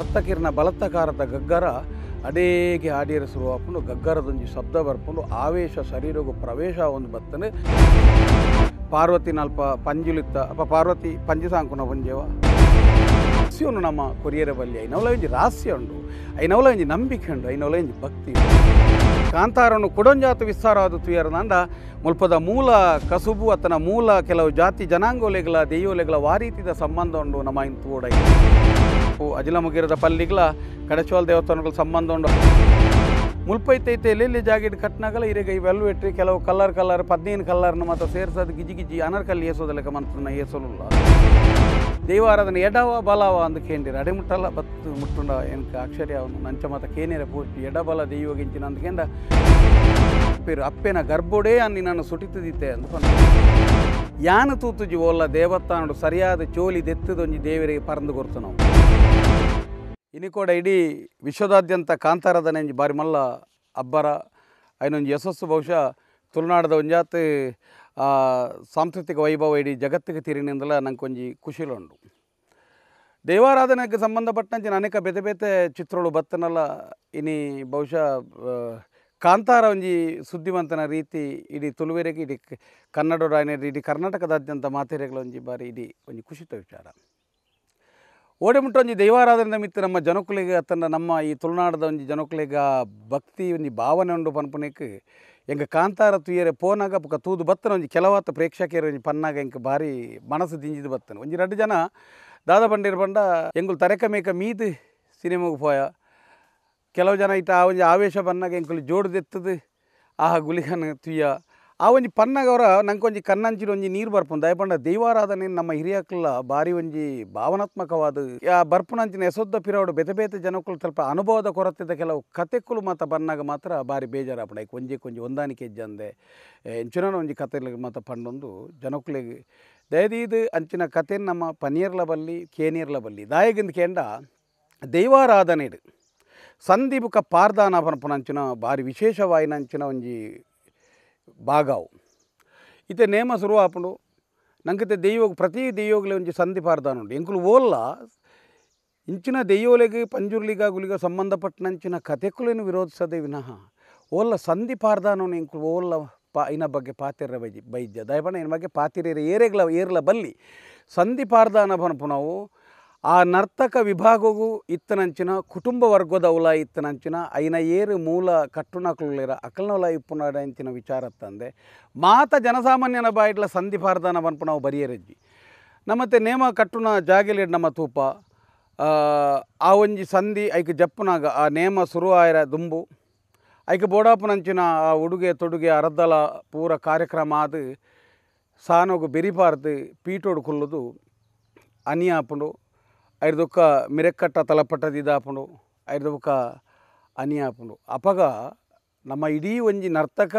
ಅರ್ಥಕಿರಣ ಬಲತ್ತಕಾರದ ಗಗ್ಗರ ಅಡೇಗೆ ಆಡಿಯರ ಶುರುವಾಪುಂಡು ಗಗ್ಗರದೊಂಜಿ ಶಬ್ದ ಬರ್ಪುಂಡು ಆವೇಶ ಶರೀರಗೂ ಪ್ರವೇಶ ಒಂದು ಬತ್ತನೆ ಪಾರ್ವತಿ ನಲ್ಪ ಪಂಜುಲಿತ್ತ ಅಪ್ಪ ಪಾರ್ವತಿ ಪಂಜಸಾಂಕುನ ಸಾಂಕುನ ಪಂಜೇವ ರಹಸ್ಯವನ್ನು ನಮ್ಮ ಕೊರಿಯರ ಬಲ್ಲಿ ಐನವಲ ಒಂಜಿ ರಹಸ್ಯ ಉಂಡು ಐನವಲ ಒಂಜಿ ನಂಬಿಕೆ ಉಂಡು ಐನವಲ ಇಂಜಿ ಭಕ್ತಿ ಕಾಂತಾರನ್ನು ಕೊಡೊಂಜಾತು ವಿಸ್ತಾರವಾದ ತುಯರನಂದ ಮುಲ್ಪದ ಮೂಲ ಕಸುಬು ಅತನ ಮೂಲ ಕೆಲವು ಜಾತಿ ಜನಾಂಗೋಲೆಗಳ ದೇಯೋಲೆಗಳ ವಾರೀತಿದ ಸಂಬಂಧ ಉಂಡು ನಮ್ಮ ಇಂತೂಡ ಮಾಡಬೇಕು ಅಜಿಲ ಪಲ್ಲಿಗ್ಲ ಕಡಚೋಲ್ ದೇವಸ್ಥಾನಗಳ ಸಂಬಂಧ ಉಂಡು ಮುಲ್ಪೈತೈತೆ ಎಲ್ಲಿ ಜಾಗಿಡ್ ಕಟ್ನಾಗಲ ಇರೇಗ ಇವೆಲ್ಲೂ ಇಟ್ಟರೆ ಕೆಲವು ಕಲರ್ ಕಲರ್ ಪದ್ನೀನು ಕಲರ್ನ ಮತ್ತು ಸೇರಿಸೋದು ಗಿಜಿ ಗಿಜಿ ಅನರ್ಕಲ್ಲಿ ಏಸೋದ ಲೆಕ್ಕ ಮಂತ್ರನ ಏಸೋಲ್ಲ ದೈವಾರಾಧನೆ ಎಡವ ಬಲವ ಅಂತ ಕೇಂದ್ರ ಅಡೆಮುಟ್ಟಲ್ಲ ಬತ್ತು ಮುಟ್ಟುಂಡ ಏನಕ್ಕೆ ಅಕ್ಷರಿ ಅವನು ನಂಚ ಮತ ಕೇನೇರೆ ಪೂರ್ತಿ ಎಡಬಲ ದೈವಗಿಂಚಿನ ಅಂದ್ಕೇಂದ ಅಪ್ಪೇನ ಗರ್ಭುಡೇ ಅನ್ನಿ ನಾನು ಸುಟಿತದಿತ್ತೆ ಅಂತ ಯಾನ ತೂತು ಜೀವಲ್ಲ ದೇವಸ್ಥಾನಡು ಸರಿಯಾದ ಚೋಲಿ ದೆತ್ತದೊಂಜಿ ದೇವರಿಗೆ ಪರಂದು ಇನ್ನು ಕೂಡ ಇಡೀ ವಿಶ್ವದಾದ್ಯಂತ ಕಾಂತಾರದನೆ ಬಾರಿ ಮಲ್ಲ ಅಬ್ಬರ ಐನೊಂಜಿ ಯಶಸ್ಸು ಬಹುಶಃ ತುಳುನಾಡದ ಒಂಜಾತ್ ಸಾಂಸ್ಕೃತಿಕ ವೈಭವ ಇಡೀ ಜಗತ್ತಿಗೆ ತಿರಿನಿಂದಲ ನಂಗೆ ಒಂಜಿ ಖುಷಿಲುಂಡು ದೇವಾರಾಧನೆಗೆ ಸಂಬಂಧಪಟ್ಟಂಚಿನ ಅನೇಕ ಬೇತೆ ಬೇತೆ ಚಿತ್ರಗಳು ಬತ್ತನಲ್ಲ ಇನಿ ಬಹುಶಃ ಕಾಂತಾರ ಒಂಜಿ ಸುದ್ದಿವಂತನ ರೀತಿ ಇಡೀ ತುಳುವೆರೆಗೆ ಇಡೀ ಕನ್ನಡ ರಾಯನ ಇಡೀ ಕರ್ನಾಟಕದಾದ್ಯಂತ ಮಾತೆರೆಗಳ ಒಂಜಿ ಬಾರಿ ಇಡೀ ಒಂಜಿ ಖುಷಿತ ವಿಚಾರ ಓಡೆ ಮುಟ್ಟ ಒಂಜಿ ದೈವಾರಾಧನೆ ಮಿತ್ರ ನಮ್ಮ ಜನಕುಲಿಗೆ ಅತನ ನಮ್ಮ ಈ ತುಳುನಾಡದ ಒಂಜಿ ಜನಕುಲಿಗ ಭಕ್ತಿ ಒಂಜಿ ಭಾವನೆ ಉಂಡು ಪನ್ಪುನಕ್ಕೆ ಹೆಂಗೆ ಕಾಂತಾರ ತುಯರೆ ಪೋನಾಗ ಪಕ್ಕ ತೂದು ಬತ್ತನ ಒಂಜಿ ಕೆಲವತ್ತು ಪ್ರೇಕ್ಷಕಿಯರು ಒಂಜಿ ಪನ್ನಾಗ ಎಂಕ್ ಭಾರಿ ಮನಸ್ಸು ದಿಂಜಿದು ಬತ್ತನ ಒಂಜಿ ಎರಡು ಜನ ದಾದ ಪಂಡೇರು ಬಂಡ ಎಂಗುಲು ತರೆಕ ಮೇಕ ಮೀದು ಸಿನಿಮಾಗೆ ಪೋಯ ಕೆಲವು ಜನ ಇಟ್ಟ ಆ ಒಂಜಿ ಆವೇಶ ಪನ್ನಾಗ ಎಂಕುಲು ಜೋಡ್ದೆತ್ತದೆ ಆಹ ಗುಲಿಗನ್ ತುಯ್ಯ ಆ ಒಂಜಿ ಪನ್ನಾಗ ನಂಗೆ ಒಂಜಿ ಕಣ್ಣಂಚಿನ ಒಂಜಿ ನೀರು ಬರ್ಪುಂಡು ದಯಪಂಡ ದೈವಾರಾಧನೆ ನಮ್ಮ ಹಿರಿಯಕ್ಕಲ್ಲ ಭಾರಿ ಒಂಜಿ ಭಾವನಾತ್ಮಕವಾದ ಆ ಬರ್ಪುನಂಚಿನ ಎಸೊದ್ದ ಪಿರವಡು ಬೆತೆ ಬೇತೆ ಜನಕ್ಕಲು ಸ್ವಲ್ಪ ಅನುಭವದ ಕೊರತೆದ ಕೆಲವು ಕತೆಕ್ಕಲು ಮಾತ ಬನ್ನಾಗ ಮಾತ್ರ ಬಾರಿ ಬೇಜಾರು ಐಕ್ ಒಂಜಿ ಕೊಂಜಿ ಹೊಂದಾಣಿಕೆ ಜಂದೆ ಎಂಚಿನ ಒಂಜಿ ಕತೆ ಮಾತ ಪಂಡೊಂದು ಜನಕ್ಕುಲೆಗೆ ದಯದೀದು ಅಂಚಿನ ಕತೆ ನಮ್ಮ ಪನಿಯರ್ಲ ಬಲ್ಲಿ ಕೇನಿಯರ್ಲ ಬಲ್ಲಿ ದಾಯಗಿಂದ ಕೇಂಡ ದೈವಾರಾಧನೆಡು ಸಂದೀಪಕ ಪಾರ್ದಾನಾಪನಪುನಂಚಿನ ಬಾರಿ ವಿಶೇಷವಾಯಿನಂಚಿನ ಒಂಜಿ ಭಾಗವು ಇತ್ತೆ ನೇಮ ಆಪುಡು ನಂಗತೆ ದೆಯ್ಯೋಗ ಪ್ರತಿ ದೆಯ್ಯೋಗಲೆ ಒಂಜಿ ಸಂಧಿ ಪಾರ್ದಾನುಂಡು ಎಂಕುಲು ಓಲ್ಲ ಇಂಚಿನ ಪಂಜುರ್ಲಿಗ ಗುಲಿಗ ಸಂಬಂಧಪಟ್ಟನಂಚಿನ ಕಥೆಕುಲೇನು ವಿರೋಧಿಸದೆ ವಿನಃ ಓಲ್ಲ ಸಂಧಿ ಪಾರ್ದಾನವನು ಎಂಕುಲು ಓಲ್ಲ ಪಾ ಬಗ್ಗೆ ಪಾತಿರ ಬೈದ್ಯ ಬೈದ್ಯ ದಯಪಣ ಇನ್ನ ಬಗ್ಗೆ ಪಾತಿರ ಏರೆಗ್ಲ ಏರ್ಲ ಬಲ್ಲಿ ಸಂಧಿ ಪಾರ್ದಾನ ಆ ನರ್ತಕ ವಿಭಾಗವು ಇತ್ತನಂಚಿನ ಕುಟುಂಬ ಉಲ ಇತ್ತನಂಚಿನ ಐನ ಏರು ಮೂಲ ಕಟ್ಟುಣಕುಲಿರ ಅಕಲ್ನವಲ ಇಪ್ಪುನಾಡ ಇಂಚಿನ ವಿಚಾರ ತಂದೆ ಮಾತ ಜನಸಾಮಾನ್ಯನ ಬಾಯಿಟ್ಲ ಸಂಧಿ ಬನ್ಪು ನಾವು ಬರೆಯರಜ್ಜಿ ನಮ್ಮತ್ತೆ ನೇಮ ಕಟ್ಟುನ ಜಾಗಿಲಿ ನಮ್ಮ ತೂಪ ಆ ಒಂಜಿ ಸಂಧಿ ಐಕೆ ಜಪ್ಪುನಾಗ ಆ ನೇಮ ಶುರು ಆಯ ದುಂಬು ಐಕೆ ಬೋಡಾಪುನಂಚಿನ ಆ ಉಡುಗೆ ತೊಡುಗೆ ಅರದ್ದಲ ಪೂರ ಕಾರ್ಯಕ್ರಮ ಆದು ಸಾನೋಗು ಬೆರಿಪಾರ್ದು ಪೀಟೋಡು ಕುಲ್ಲುದು ಅನಿಯಾಪುಂಡು ఐదు దొక్క ತಲಪಟ್ಟ తలపట్టది ದಾಪುಂಡು ಐರ್ ಅನಿ ಆಪುಂಡು ಅಪಗ ನಮ್ಮ ಇಡೀ ಒಂಜಿ ನರ್ತಕ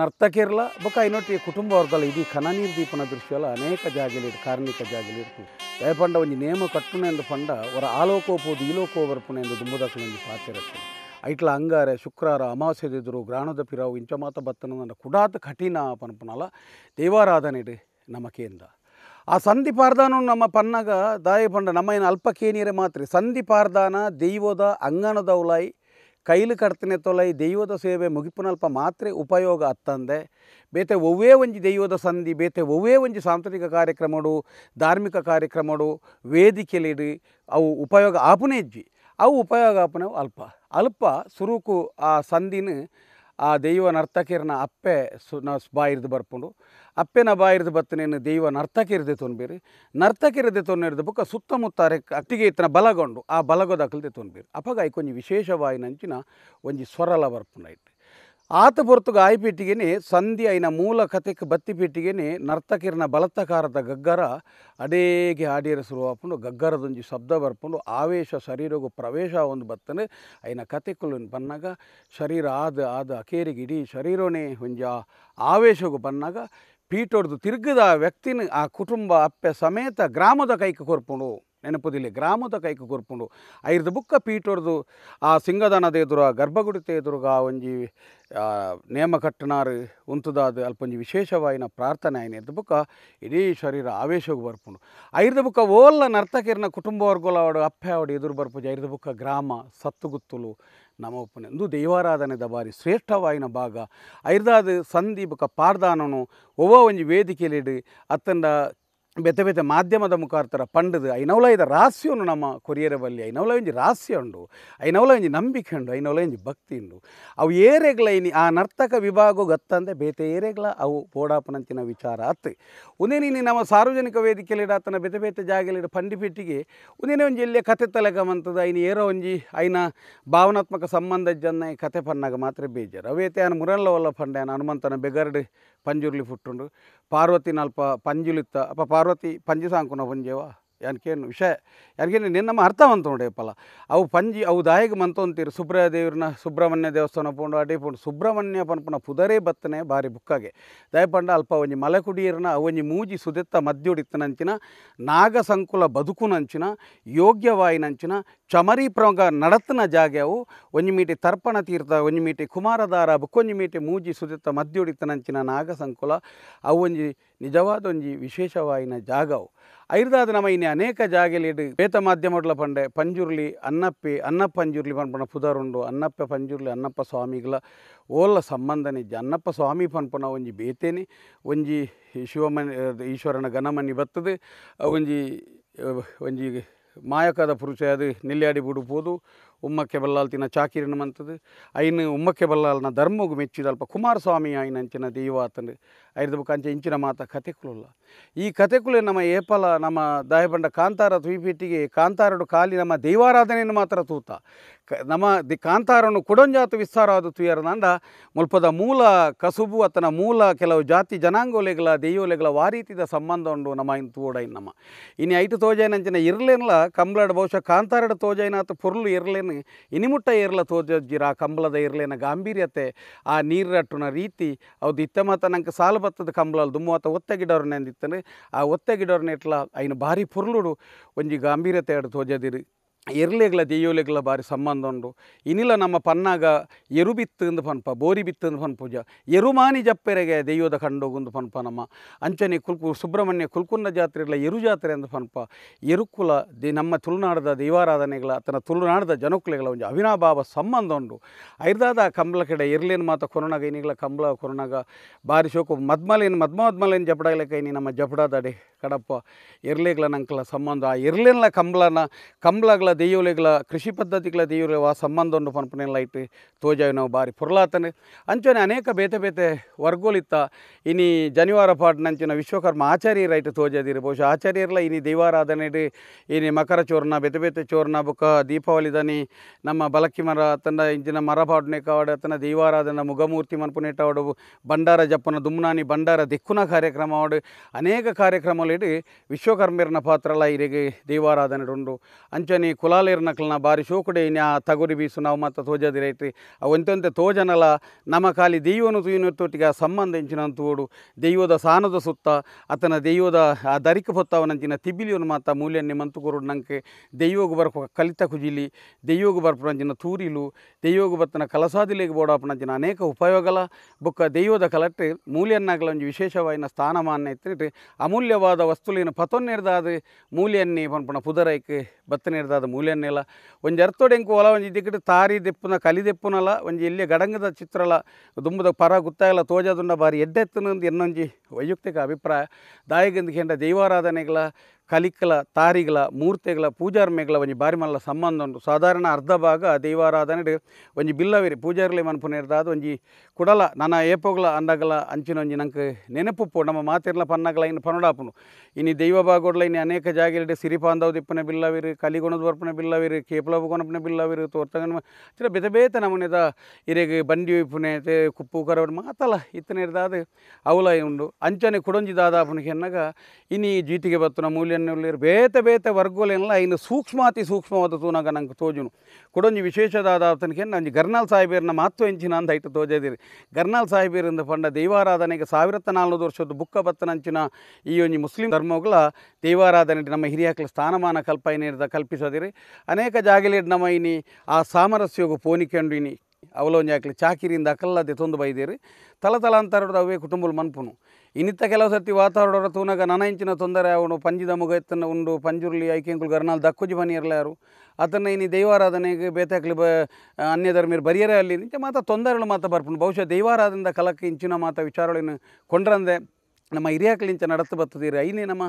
ನರ್ತಕಿರ್ಲ ಬೊಕ ಐನೊಟ್ಟಿಗೆ ಕುಟುಂಬ ವರ್ಗಲ ಇಡೀ ಕನನೀರ್ ದೀಪನ ದೃಶ್ಯಲ ಅನೇಕ ಜಾಗಲಿ ಕಾರ್ಮಿಕ ಜಾಗಲಿರ್ತು ದಯಪಂಡ ಒಂದು ನೇಮ ಕಟ್ಟುನೆಂದು ಪಂಡ ಅವರ ಆಲೋಕೋಪೋದು ಈಲೋಕೋ ಬರ್ಪುನೆಂದು ದುಂಬುದಕ್ಕಲೊಂದು ಪಾತಿರತ್ತೆ ಐಟ್ಲ ಅಂಗಾರೆ ಶುಕ್ರಾರ ಅಮಾವಾಸ್ಯೆ ಎದುರು ಗ್ರಾಣದ ಪಿರಾವು ಇಂಚಮಾತ ಬತ್ತನ ಕುಡಾತ ಕಠಿಣ ಪನ್ಪುನಲ ದೇವಾರಾಧನೆಡು ನಮಕೇಂದ ಆ ಸಂಧಿ ಸಂಧಿಪಾರ್ಧಾನು ನಮ್ಮ ಪನ್ನಗ ದಾಯಿ ಪಂಡ ನಮ್ಮ ಏನು ಅಲ್ಪ ಮಾತ್ರೆ ಮಾತ್ರ ಪಾರ್ದಾನ ದೈವದ ಅಂಗನದೌಲಾಯಿ ಕೈಲು ಕಡ್ತನೆ ತೊಲೈ ದೈವದ ಸೇವೆ ಮುಗಿಪುನಲ್ಪ ಮಾತ್ರ ಉಪಯೋಗ ಅತ್ತಂದೆ ಬೇತೆ ಒವ್ವೇ ಒಂಜಿ ದೈವದ ಸಂಧಿ ಬೇತೆ ಒವ್ವೇ ಒಂಜಿ ಸಾಂಸ್ಕೃತಿಕ ಕಾರ್ಯಕ್ರಮಡು ಧಾರ್ಮಿಕ ಕಾರ್ಯಕ್ರಮಡು ವೇದಿಕೆಲಿಡು ಅವು ಉಪಯೋಗ ಆಪುನೆ ಇಜ್ಜಿ ಅವು ಉಪಯೋಗ ಆಪುನವು ಅಲ್ಪ ಅಲ್ಪ ಸುರುಕು ಆ ಸಂಧಿನ ಆ ದೈವ ನರ್ತಕಿರನ ಅಪ್ಪೆ ಸು ನ ಬಾಯಿರ್ದು ಬರ್ಪುಂಡು ಅಪ್ಪೆನ ಬಾಯಿರ್ದು ಬತ್ತನೇನು ದೈವ ನರ್ತಕಿರದೆ ತೊನ್ಬೀರಿ ನರ್ತಕಿರದೆ ತೊನ್ನಿರ್ದು ಬುಕ್ಕ ಸುತ್ತಮುತ್ತ ಅತ್ತಿಗೆ ಇತ್ತನ ಬಲಗೊಂಡು ಆ ಬಲಗೊದಕಲ್ದೆ ತೊನ್ಬೀರಿ ಅಪಗ ವಿಶೇಷವಾಗಿ ವಿಶೇಷವಾಯಿನಂಚಿನ ಒಂಜಿ ಸ್ವರಲ ಬರ್ಪುಂಡು ಆತ ಬೊರ್ತುಗ ಆಯ್ಪೀಟಿಗೆನೆ ಸಂಧಿ ಐನ ಮೂಲ ಕಥೆಕ್ ಪೀಟಿಗೆನೆ ನರ್ತಕಿರ್ನ ಬಲತ್ತಕಾರದ ಗಗ್ಗರ ಅಡೇಗೆ ಆಡಿಯರ ಶುರುವಾಪುಂಡು ಗಗ್ಗರದೊಂಜಿ ಶಬ್ದ ಬರ್ಪುಂಡು ಆವೇಶ ಶರೀರಗು ಪ್ರವೇಶ ಒಂದು ಬತ್ತನೆ ಐನ ಕಥೆಕುಲನ್ ಬನ್ನಾಗ ಶರೀರ ಆದ ಆದ ಅಕೇರಿಗೆ ಇಡೀ ಶರೀರನೇ ಒಂಜಿ ಆವೇಶಗು ಬನ್ನಾಗ ಪೀಟೋಡ್ದು ತಿರ್ಗದ ವ್ಯಕ್ತಿನ ಆ ಕುಟುಂಬ ಅಪ್ಪೆ ಸಮೇತ ಗ್ರಾಮದ ಕೈಗೆ ಕೊರ್ಪುಂಡು ನೆನಪುದಿಲ್ಲ ಗ್ರಾಮದ ಕೈಕು ಕೊರ್ಪುಂಡು ಐರ್ದು ಬುಕ್ಕ ಪೀಟೊರ್ದು ಆ ಸಿಂಗದಾನದ ಆ ಗರ್ಭಗುಡಿತ ಎದುರುಗ ಒಂಜಿ ನೇಮ ಕಟ್ಟುನಾರು ಉಂತುದಾದ ಅಲ್ಪೊಂಜಿ ವಿಶೇಷವಾಯಿನ ಪ್ರಾರ್ಥನೆ ಆಯ್ನ ಎದ್ದು ಬುಕ್ಕ ಇಡೀ ಶರೀರ ಆವೇಶಕ್ಕೆ ಬರ್ಪುಂಡು ಐರ್ದ ಬುಕ್ಕ ಓಲ್ಲ ನರ್ತಕಿರ್ನ ಕುಟುಂಬವರ್ಗೋಲ ಅವಡು ಅಪ್ಪೆ ಅವಡು ಎದುರು ಬರ್ಪುಜಿ ಐರ್ದ ಬುಕ್ಕ ಗ್ರಾಮ ಸತ್ತುಗುತ್ತಲು ನಮ್ಮ ಒಪ್ಪನೆ ಇಂದು ದೈವಾರಾಧನೆದ ಬಾರಿ ಶ್ರೇಷ್ಠವಾಯಿನ ಭಾಗ ಐರ್ದಾದ ಸಂದಿ ಬುಕ್ಕ ಪಾರ್ದಾನನು ಒವ್ವ ಒಂಜಿ ವೇದಿಕೆಲಿಡು ಅತ್ತಂಡ ಬೇತೆ ಬೇತೆ ಮಾಧ್ಯಮದ ಮುಖಾಂತರ ಪಂಡದು ಐನೌಲ ಇದ ರಾಸಿ ನಮ್ಮ ಕೊರಿಯರ ಬಲ್ಲಿ ಐನೌಲ ಒಂಜಿ ರಾಸ್ಯ ಉಂಡು ಐನೌಲ ಒಂಜಿ ನಂಬಿಕೆ ಉಂಡು ಐನೌಲ ಭಕ್ತಿ ಉಂಡು ಅವು ಏರೆಗ್ಲ ಆ ನರ್ತಕ ವಿಭಾಗ ಗತ್ತಂದೆ ಬೇತೆ ಏರೆಗ್ಲ ಅವು ಪೋಡಾಪನಂತಿನ ವಿಚಾರ ಅತ್ತು ನೀನು ನಮ್ಮ ಸಾರ್ವಜನಿಕ ವೇದಿಕೆಯಲ್ಲಿ ಆತನ ಬೆತೆ ಬೇತೆ ಜಾಗಲಿಡ ಪಂಡಿಪೆಟ್ಟಿಗೆ ಉನೇನೆ ಒಂಜಿ ಇಲ್ಲೇ ಕತೆ ತಲೆಗಮಂತದ ಐನ ಏರೋ ಒಂಜಿ ಐನ ಭಾವನಾತ್ಮಕ ಸಂಬಂಧ ಜನ ಕತೆ ಪನ್ನಾಗ ಮಾತ್ರ ಬೇಜಾರು ಅವೇತೆ ಆನ ಮುರಲ್ಲವಲ್ಲ ಒಲ್ಲ ಹನುಮಂತನ ಬೆಗರ್ಡ್ ಪಂಜುರ್ಲಿ ಪುಟ್ಟುಂಡು ಪಾರ್ವತಿ ನಲ್ಪ ಪಂಜುಲಿತ್ತ ಅಪ್ಪ ಪಾರ್ವತಿ ಪಂಜು ಸಾಂಕುನ ಪೊಂಜೆವಾ ಯಾನ್ಕೇನು ವಿಷಯ ಯಾನ್ಕೇನು ನಿನ್ನಮ್ಮ ಅರ್ಥ ನೋಡಿಯಪ್ಪಲ್ಲ ಅವು ಪಂಜಿ ಅವು ದಾಯಿಗೆ ಮಂತೊಂತೀರು ಸುಬ್ರಹ ದೇವ್ರನ್ನ ಸುಬ್ರಹ್ಮಣ್ಯ ದೇವಸ್ಥಾನ ಪೂಂಡು ಅಡಿ ಪೂಂಡು ಸುಬ್ರಹ್ಮಣ್ಯ ಪನ್ಪುನ ಪುದರೆ ಬತ್ತನೆ ಬಾರಿ ಬುಕ್ಕಾಗೆ ದಯಪಂಡ ಅಲ್ಪ ಒಂಜಿ ಮಲೆ ಅವೊಂಜಿ ಮೂಜಿ ಸುದೆತ್ತ ಮದ್ಯೊಡಿತ್ತನಂಚಿನ ನಾಗ ಸಂಕುಲ ಬದುಕುನಂಚಿನ ಯೋಗ್ಯವಾಯಿನಂಚಿನ ಚಮರಿ ಪ್ರಮುಖ ನಡತನ ಜಾಗೆ ಅವು ಒಂಜಿ ಮೀಟಿ ತರ್ಪಣ ತೀರ್ಥ ಒಂಜಿ ಮೀಟಿ ಕುಮಾರಧಾರ ಬುಕ್ಕೊಂಜಿ ಮೀಟಿ ಮೂಜಿ ಸುದೆತ್ತ ಮದ್ಯುಡಿತ್ತನಂಚಿನ ನಾಗ ಸಂಕುಲ ಒಂಜಿ ನಿಜವಾದ ಒಂಜಿ ವಿಶೇಷವಾಯಿನ ಜಾಗವು ಐರ್ದಾದ ನಮ ಇನ್ನು ಅನೇಕ ಜಾಗಲಿ ಪೇತ ಮಾಧ್ಯಮಗಳ ಪಂಡೆ ಪಂಜುರ್ಲಿ ಅನ್ನಪ್ಪಿ ಅನ್ನಪ್ಪ ಅಂಜುರ್ಲಿ ಪನ್ಪನ ಪುದರುಂಡು ಅನ್ನಪ್ಪ ಪಂಜುರ್ಲಿ ಅನ್ನಪ್ಪ ಸ್ವಾಮಿಗಳ ಓಲ್ಲ ಸಂಬಂಧನೆ ಅನ್ನಪ್ಪ ಸ್ವಾಮಿ ಪನ್ಪನ ಒಂಜಿ ಬೇತೇನೆ ಒಂಜಿ ಶಿವಮನ್ ಈಶ್ವರನ ಘನಮನಿ ಬತ್ತದೆ ಒಂಜಿ ಒಂಜಿ ಮಾಯಕದ ಪುರುಷ ಅದು ನಿಲ್ಯಾಡಿ ಬಿಡುಬೋದು ಉಮ್ಮಕ್ಕೆ ತಿನ್ನ ಚಾಕಿರಿನ ಮಂತದು ಐನ್ ಉಮ್ಮಕ್ಕೆ ಬಲ್ಲಾಲ್ನ ಧರ್ಮಗು ಮೆಚ್ಚಿದಲ್ಪ ಕುಮಾರಸ್ವಾಮಿ ಆಯ್ನ ಅಂಚಿನ ದೈವ ಆತಂಡು ಐರ್ದ ಅಂಚೆ ಇಂಚಿನ ಮಾತ ಕಥೆಕುಲಲ್ಲ ಈ ಕಥೆಕುಲೆ ನಮ್ಮ ಏಪಲ ನಮ್ಮ ದಾಯಬಂಡ ಕಾಂತಾರ ದ್ವೀಪಿಟ್ಟಿಗೆ ಕಾಂತಾರಡು ಕಾಲಿ ನಮ್ಮ ದೈವಾರಾಧನೆಯನ್ನು ಮಾತ್ರ ತೂತ ನಮ್ಮ ದಿ ಕಾಂತಾರನು ಕೊಡೊಂಜಾತು ವಿಸ್ತಾರವಾದ ತುಯರನಂಡ ಮುಲ್ಪದ ಮೂಲ ಕಸುಬು ಆತನ ಮೂಲ ಕೆಲವು ಜಾತಿ ಜನಾಂಗೋಲೆಗಳ ದೆಯ್ಯೋಲೆಗಳ ವಾರೀತಿದ ಸಂಬಂಧ ಉಂಡು ನಮ್ಮ ಇನ್ ತೂಡ ಇನ್ ನಮ್ಮ ಇನ್ನು ಐಟು ಅಂಚಿನ ಇರಲೇನಲ್ಲ ಕಂಬ್ಲಡ್ ಬಹುಶಃ ಕಾಂತಾರಡ ತೋಜೈನಾಥ ಪೊರ್ಲು ಇರಲೇನು ಇನಿಮುಟ್ಟ ಏರ್ಲ ಆ ಕಂಬಳದ ಏರ್ಲೇನ ಗಾಂಭೀರ್ಯತೆ ಆ ನೀರಟ್ಟುನ ರೀತಿ ಅವು ಇತ್ತ ಮಾತ ನಂಗೆ ಸಾಲು ಬತ್ತದ ಕಂಬಳಲ್ ದುಮ್ಮುವತ್ತ ಒತ್ತೆ ಆ ಒತ್ತೆ ಗಿಡವ್ರನ್ನ ಇಟ್ಲ ಅಯ್ನ ಭಾರಿ ಪುರ್ಲುಡು ಒಂಜಿ ಗಾಂಭೀರ್ಯತೆ ಅಡು ತೋಜದಿರಿ ಎರ್ಲೆಗ್ಲ ದೇಯೋಲೆಗಳ ಬಾರಿ ಸಂಬಂಧ ಉಂಡು ಇನ್ನಿಲ್ಲ ನಮ್ಮ ಪನ್ನಾಗ ಎರು ಬಿತ್ತಂದು ಪನ್ಪ ಬೋರಿ ಬಿತ್ತಂದು ಪನ್ಪ ಎರು ಎರುಮಾನಿ ಜಪ್ಪೆರೆಗೆ ದೇಯೋದ ಕಂಡೋಗುಂದು ಪನ್ಪ ನಮ್ಮ ಅಂಚನೆ ಕುಲ್ಕು ಸುಬ್ರಹ್ಮಣ್ಯ ಕುಲ್ಕುನ್ನ ಜಾತ್ರೆಗಳ ಎರು ಜಾತ್ರೆ ಎಂದು ಪನ್ಪ ಎರುಕುಲ ದಿ ನಮ್ಮ ತುಳುನಾಡದ ದೈವಾರಾಧನೆಗಳ ತನ್ನ ತುಳುನಾಡದ ಜನಕುಲೆಗಳ ಒಂದು ಅವಿನಾಭಾವ ಸಂಬಂಧ ಉಂಡು ಐರ್ದಾದ ಕಂಬಳ ಕಡೆ ಎರ್ಲೇನು ಮಾತ ಕೊರೋನಾಗ ಇನಿಗ್ಲ ಕಂಬಳ ಕೊರೋನಾಗ ಬಾರಿ ಶೋಕು ಮದ್ಮಲೇನು ಮದ್ಮ ಮದ್ಮಲೇನು ಇನ್ನಿ ನಮ್ಮ ಜಪಡಾದಡೆ ಕಡಪ ಎರ್ಲೆಗಳ ನಂಕಲ ಸಂಬಂಧ ಆ ಎರ್ಲೆನ್ಲ ಕಂಬ್ಲನ ಕಂಬ್ಲಗಳ ದೆಯ್ಯೋಲೆಗಳ ಕೃಷಿ ಪದ್ಧತಿಗಳ ದೆಯ್ಯೋಲೆ ಆ ಸಂಬಂಧ ಒಂದು ಪನ್ಪನೆಲ್ಲ ಇಟ್ಟು ತೋಜಾಯ್ ನಾವು ಬಾರಿ ಪೊರ್ಲಾತನೆ ಅಂಚನೆ ಅನೇಕ ಬೇತೆ ಬೇತೆ ವರ್ಗೋಲಿತ್ತ ಇನಿ ಜನಿವಾರ ನಂಚಿನ ವಿಶ್ವಕರ್ಮ ಆಚಾರ್ಯರಾಯ್ತು ತೋಜದಿರಿ ಬಹುಶಃ ಆಚಾರ್ಯರ್ಲ ಇನಿ ದೈವಾರಾಧನೆ ಇನಿ ಮಕರ ಚೋರ್ನ ಬೇತೆ ಬೇತೆ ಚೋರ್ನ ಬುಕ್ಕ ದೀಪಾವಳಿ ದನಿ ನಮ್ಮ ಬಲಕ್ಕಿ ಮರ ತನ್ನ ಇಂಚಿನ ಮರ ಪಾಡ್ನೆ ಕಾವಡೆ ದೇವಾರಾಧನ ದೈವಾರಾಧನ ಮುಗಮೂರ್ತಿ ಮನ್ಪುನೆಟ್ಟ ಅವಡು ಭಂಡಾರ ಜಪ್ಪನ ದುಮ್ನಾನಿ ಭಂಡಾರ ದಿಕ್ಕುನ ಕಾರ್ಯಕ್ರಮ ಅನೇಕ ಕಾರ್ಯಕ್ರಮ ಅಂಚೆಡ್ ವಿಶ್ವಕರ್ಮೆರ್ನ ಪಾತ್ರಲ ಇರೆಗ್ ಅಂಚನಿ ಅಂಚನೆ ಕುಲಾಲೆರ್ನಕ್ಲನ ಬಾರಿ ಶೋಕುಡೆ ಇನ್ಯಾ ತಗುರಿ ಬೀಸು ನಾವು ಮಾತ್ರ ತೋಜದಿರೈತಿ ಅವಂತೆ ತೋಜನಲ ನಮ್ಮ ಖಾಲಿ ದೈವನು ತುಯಿನೊತ್ತೊಟ್ಟಿಗೆ ಸಂಬಂಧಿಂಚಿನಂತೋಡು ದೈವದ ಸಾನದ ಸುತ್ತ ಆತನ ದೈವದ ಆ ದರಿಕ ಹೊತ್ತವನಂಚಿನ ತಿಬಿಲಿಯನ್ನು ಮಾತ್ರ ಮೂಲ್ಯ ಮಂತು ಕೊರೋಡು ನಂಗೆ ದೈವೋಗ ಬರ್ಪ ಕಲಿತ ಕುಜಿಲಿ ದೈವೋಗ ಬರ್ಪಣಂಚಿನ ತೂರಿಲು ದೈವೋಗ ಬರ್ತನ ಕಲಸಾದಿಲೆಗೆ ಬೋಡಾಪಣಂಚಿನ ಅನೇಕ ಉಪಯೋಗಲ ಬೊಕ್ಕ ದೈವದ ಕಲಟ್ಟೆ ಮೂಲ್ಯನ್ನಾಗಲ ಒಂದು ವಿಶೇಷವಾಗಿನ ಸ್ಥಾನಮಾನ ಇತ್ತು ಅಮೂಲ್ಯವಾದ ವಸ್ತುಲಿನ ಪತೊನ್ನಿರ್ದಾದ ಮೂಲೆಯನ್ನೇ ಪನ್ಪಣ ಪುದರೈಕ್ ಬತ್ತನಿರ್ದಾದ ಮೂಲೆಯನ್ನೆಲ್ಲ ಒಂಜಿ ಅರ್ತೊಡೆಂಕು ಒಲ ಒಂಜಿ ದಿಕ್ಕಟ್ ತಾರಿ ದೆಪ್ಪುನ ಕಲಿ ದೆಪ್ಪುನಲ ಒಂಜಿ ಇಲ್ಲಿ ಗಡಂಗದ ಚಿತ್ರಲ ದುಂಬದ ಪರ ಗೊತ್ತಾಗಲ್ಲ ತೋಜದುಂಡ ಬಾರಿ ಎದ್ದೆತ್ತನ ಎನ್ನೊಂಜಿ ವೈಯಕ್ತಿಕ ಅಭಿಪ್ರಾಯ ದಾಯಿಗಂದು ಕೆಂಡ ದೈವಾರಾಧನೆಗಳ ಕಲಿಕಲ ತಾರಿಗಳ ಮೂರ್ತಿಗಳ ಪೂಜಾರ್ಮೆಗಳ ಒಂಜಿ ಬಾರಿ ಮಲ್ಲ ಸಂಬಂಧ ಉಂಟು ಸಾಧಾರಣ ಅರ್ಧ ಭಾಗ ದೈವಾರಾಧನೆಡು ಒಂಜಿ ಬಿಲ್ಲವಿರಿ ಪೂಜಾರ್ಲೆ ಮನ್ಪುನೆರ್ದಾದ್ ಒಂಜಿ ಕುಡಲ ನನ್ನ ಏಪೋಗಳ ಅಂಡಗಳ ಅಂಚಿನ ಒಂಜಿ ನಂಗೆ ನೆನಪು ಪೋ ನಮ್ಮ ಮಾತಿರ್ಲ ಪನ್ನಗಳ ಇನ್ನು ಪನೊಡಾಪುಂಡು ಇನ್ನು ದೈವ ಭಾಗೋಡ್ಲ ಇನ್ನು ಅನೇಕ ಜಾಗೆಲ್ಡೆ ಸಿರಿಪಾಂದವ್ ಬಿಲ್ಲವಿರಿ ಬಿಲ್ಲವೆರು ಕಲಿಗುಣದ ಬರ್ಪುನ ಬಿಲ್ಲವೆರು ಕೇಪಲವು ಕೊನಪುನ ಬಿಲ್ಲವೆರು ತೋರ್ತಂಗ ಚಿರ ಬೇತೆ ಬೇತೆ ನಮುನೆದ ಇರೆಗೆ ಬಂಡಿ ಇಪ್ಪುನೆ ಕುಪ್ಪು ಕರವಡ್ ಮಾತಲ್ಲ ಇತ್ತನೆರ್ದಾದ ಅವಲ ಉಂಡು ಅಂಚನೆ ಕುಡೊಂಜಿ ದಾದಾಪುನ ಕೆನ್ನಗ ಇನ್ನು ಜೀತಿಗೆ ಜೀಟಿಗೆ ಬತ್ತುನ ಪಿರನ್ನುಲ್ಲೇರು ಬೇತೆ ಬೇತ ವರ್ಗೋಲೆಲ್ಲ ಇನ್ನು ಸೂಕ್ಷ್ಮಾತಿ ಸೂಕ್ಷ್ಮವಾದ ತೂನಾಗ ನಂಗೆ ತೋಜುನು ಕೊಡೊಂಜಿ ವಿಶೇಷದಾದ ನಾನು ಗರ್ನಾಲ್ ಸಾಹೇಬೇರನ್ನ ಮಹತ್ವ ಹೆಂಚಿನ ಅಂತ ಐತ ತೋಜದಿರಿ ಗರ್ನಾಲ್ ಸಾಹೇಬೇರಿಂದ ಪಂಡ ದೈವಾರಾಧನೆಗೆ ಸಾವಿರದ ನಾಲ್ನೂರು ವರ್ಷದ ಬುಕ್ಕ ಬತ್ತನಂಚಿನ ಈ ಒಂದು ಮುಸ್ಲಿಂ ಧರ್ಮಗಳ ದೈವಾರಾಧನೆ ನಮ್ಮ ಹಿರಿಯಕ್ಕಳ ಸ್ಥಾನಮಾನ ಕಲ್ಪ ಏನಿರ್ದ ಕಲ್ಪಿಸೋದಿರಿ ಅನೇಕ ಜಾಗಲಿಡ್ ನಮ್ಮ ಇನಿ ಆ ಸಾಮರಸ್ಯೋಗ ಪೋನಿಕೊಂಡು ಅವಲೋನ್ ಯಾಕಲಿ ಚಾಕಿರಿಂದ ಅಕ್ಕಲ್ಲದೆ ತೊಂದು ಬೈದೇರಿ ತಲ ತಲಾಂತರದ ಅವೇ ಕುಟುಂಬಲು ಮನ್ಪುನು ಇನ್ನಿತ್ತ ಕೆಲವು ಸರ್ತಿ ವಾತಾವರಣ ತೂನಾಗ ನನ ಇಂಚಿನ ತೊಂದರೆ ಅವನು ಪಂಜಿದ ಮುಗ ಎತ್ತನ ಉಂಡು ಪಂಜುರ್ಲಿ ಐಕೆಂಕುಲು ಗರ್ನಾಲ್ ದಕ್ಕುಜಿ ಬನಿಯರ್ಲಾರು ಯಾರು ಅದನ್ನು ಇನ್ನು ದೈವಾರಾಧನೆಗೆ ಬೇತಾಕ್ಲಿ ಬ ಅನ್ಯ ಧರ್ಮೀರ್ ಬರಿಯರೇ ಅಲ್ಲಿ ನಿಂಚ ಮಾತ ತೊಂದರೆಗಳು ಮಾತ ಬರ್ಪುನು ಬಹುಶಃ ದೈವಾರಾಧನೆದ ಕಲಕ್ಕೆ ಇಂಚಿನ ಮಾತ ವಿಚಾರಗಳನ್ನು ಕೊಂಡ್ರಂದೆ ನಮ್ಮ ಹಿರಿಯಾಕ್ಲಿಂಚ ನಡತ್ತು ಬತ್ತದೀರಿ ಐನೇ ನಮ್ಮ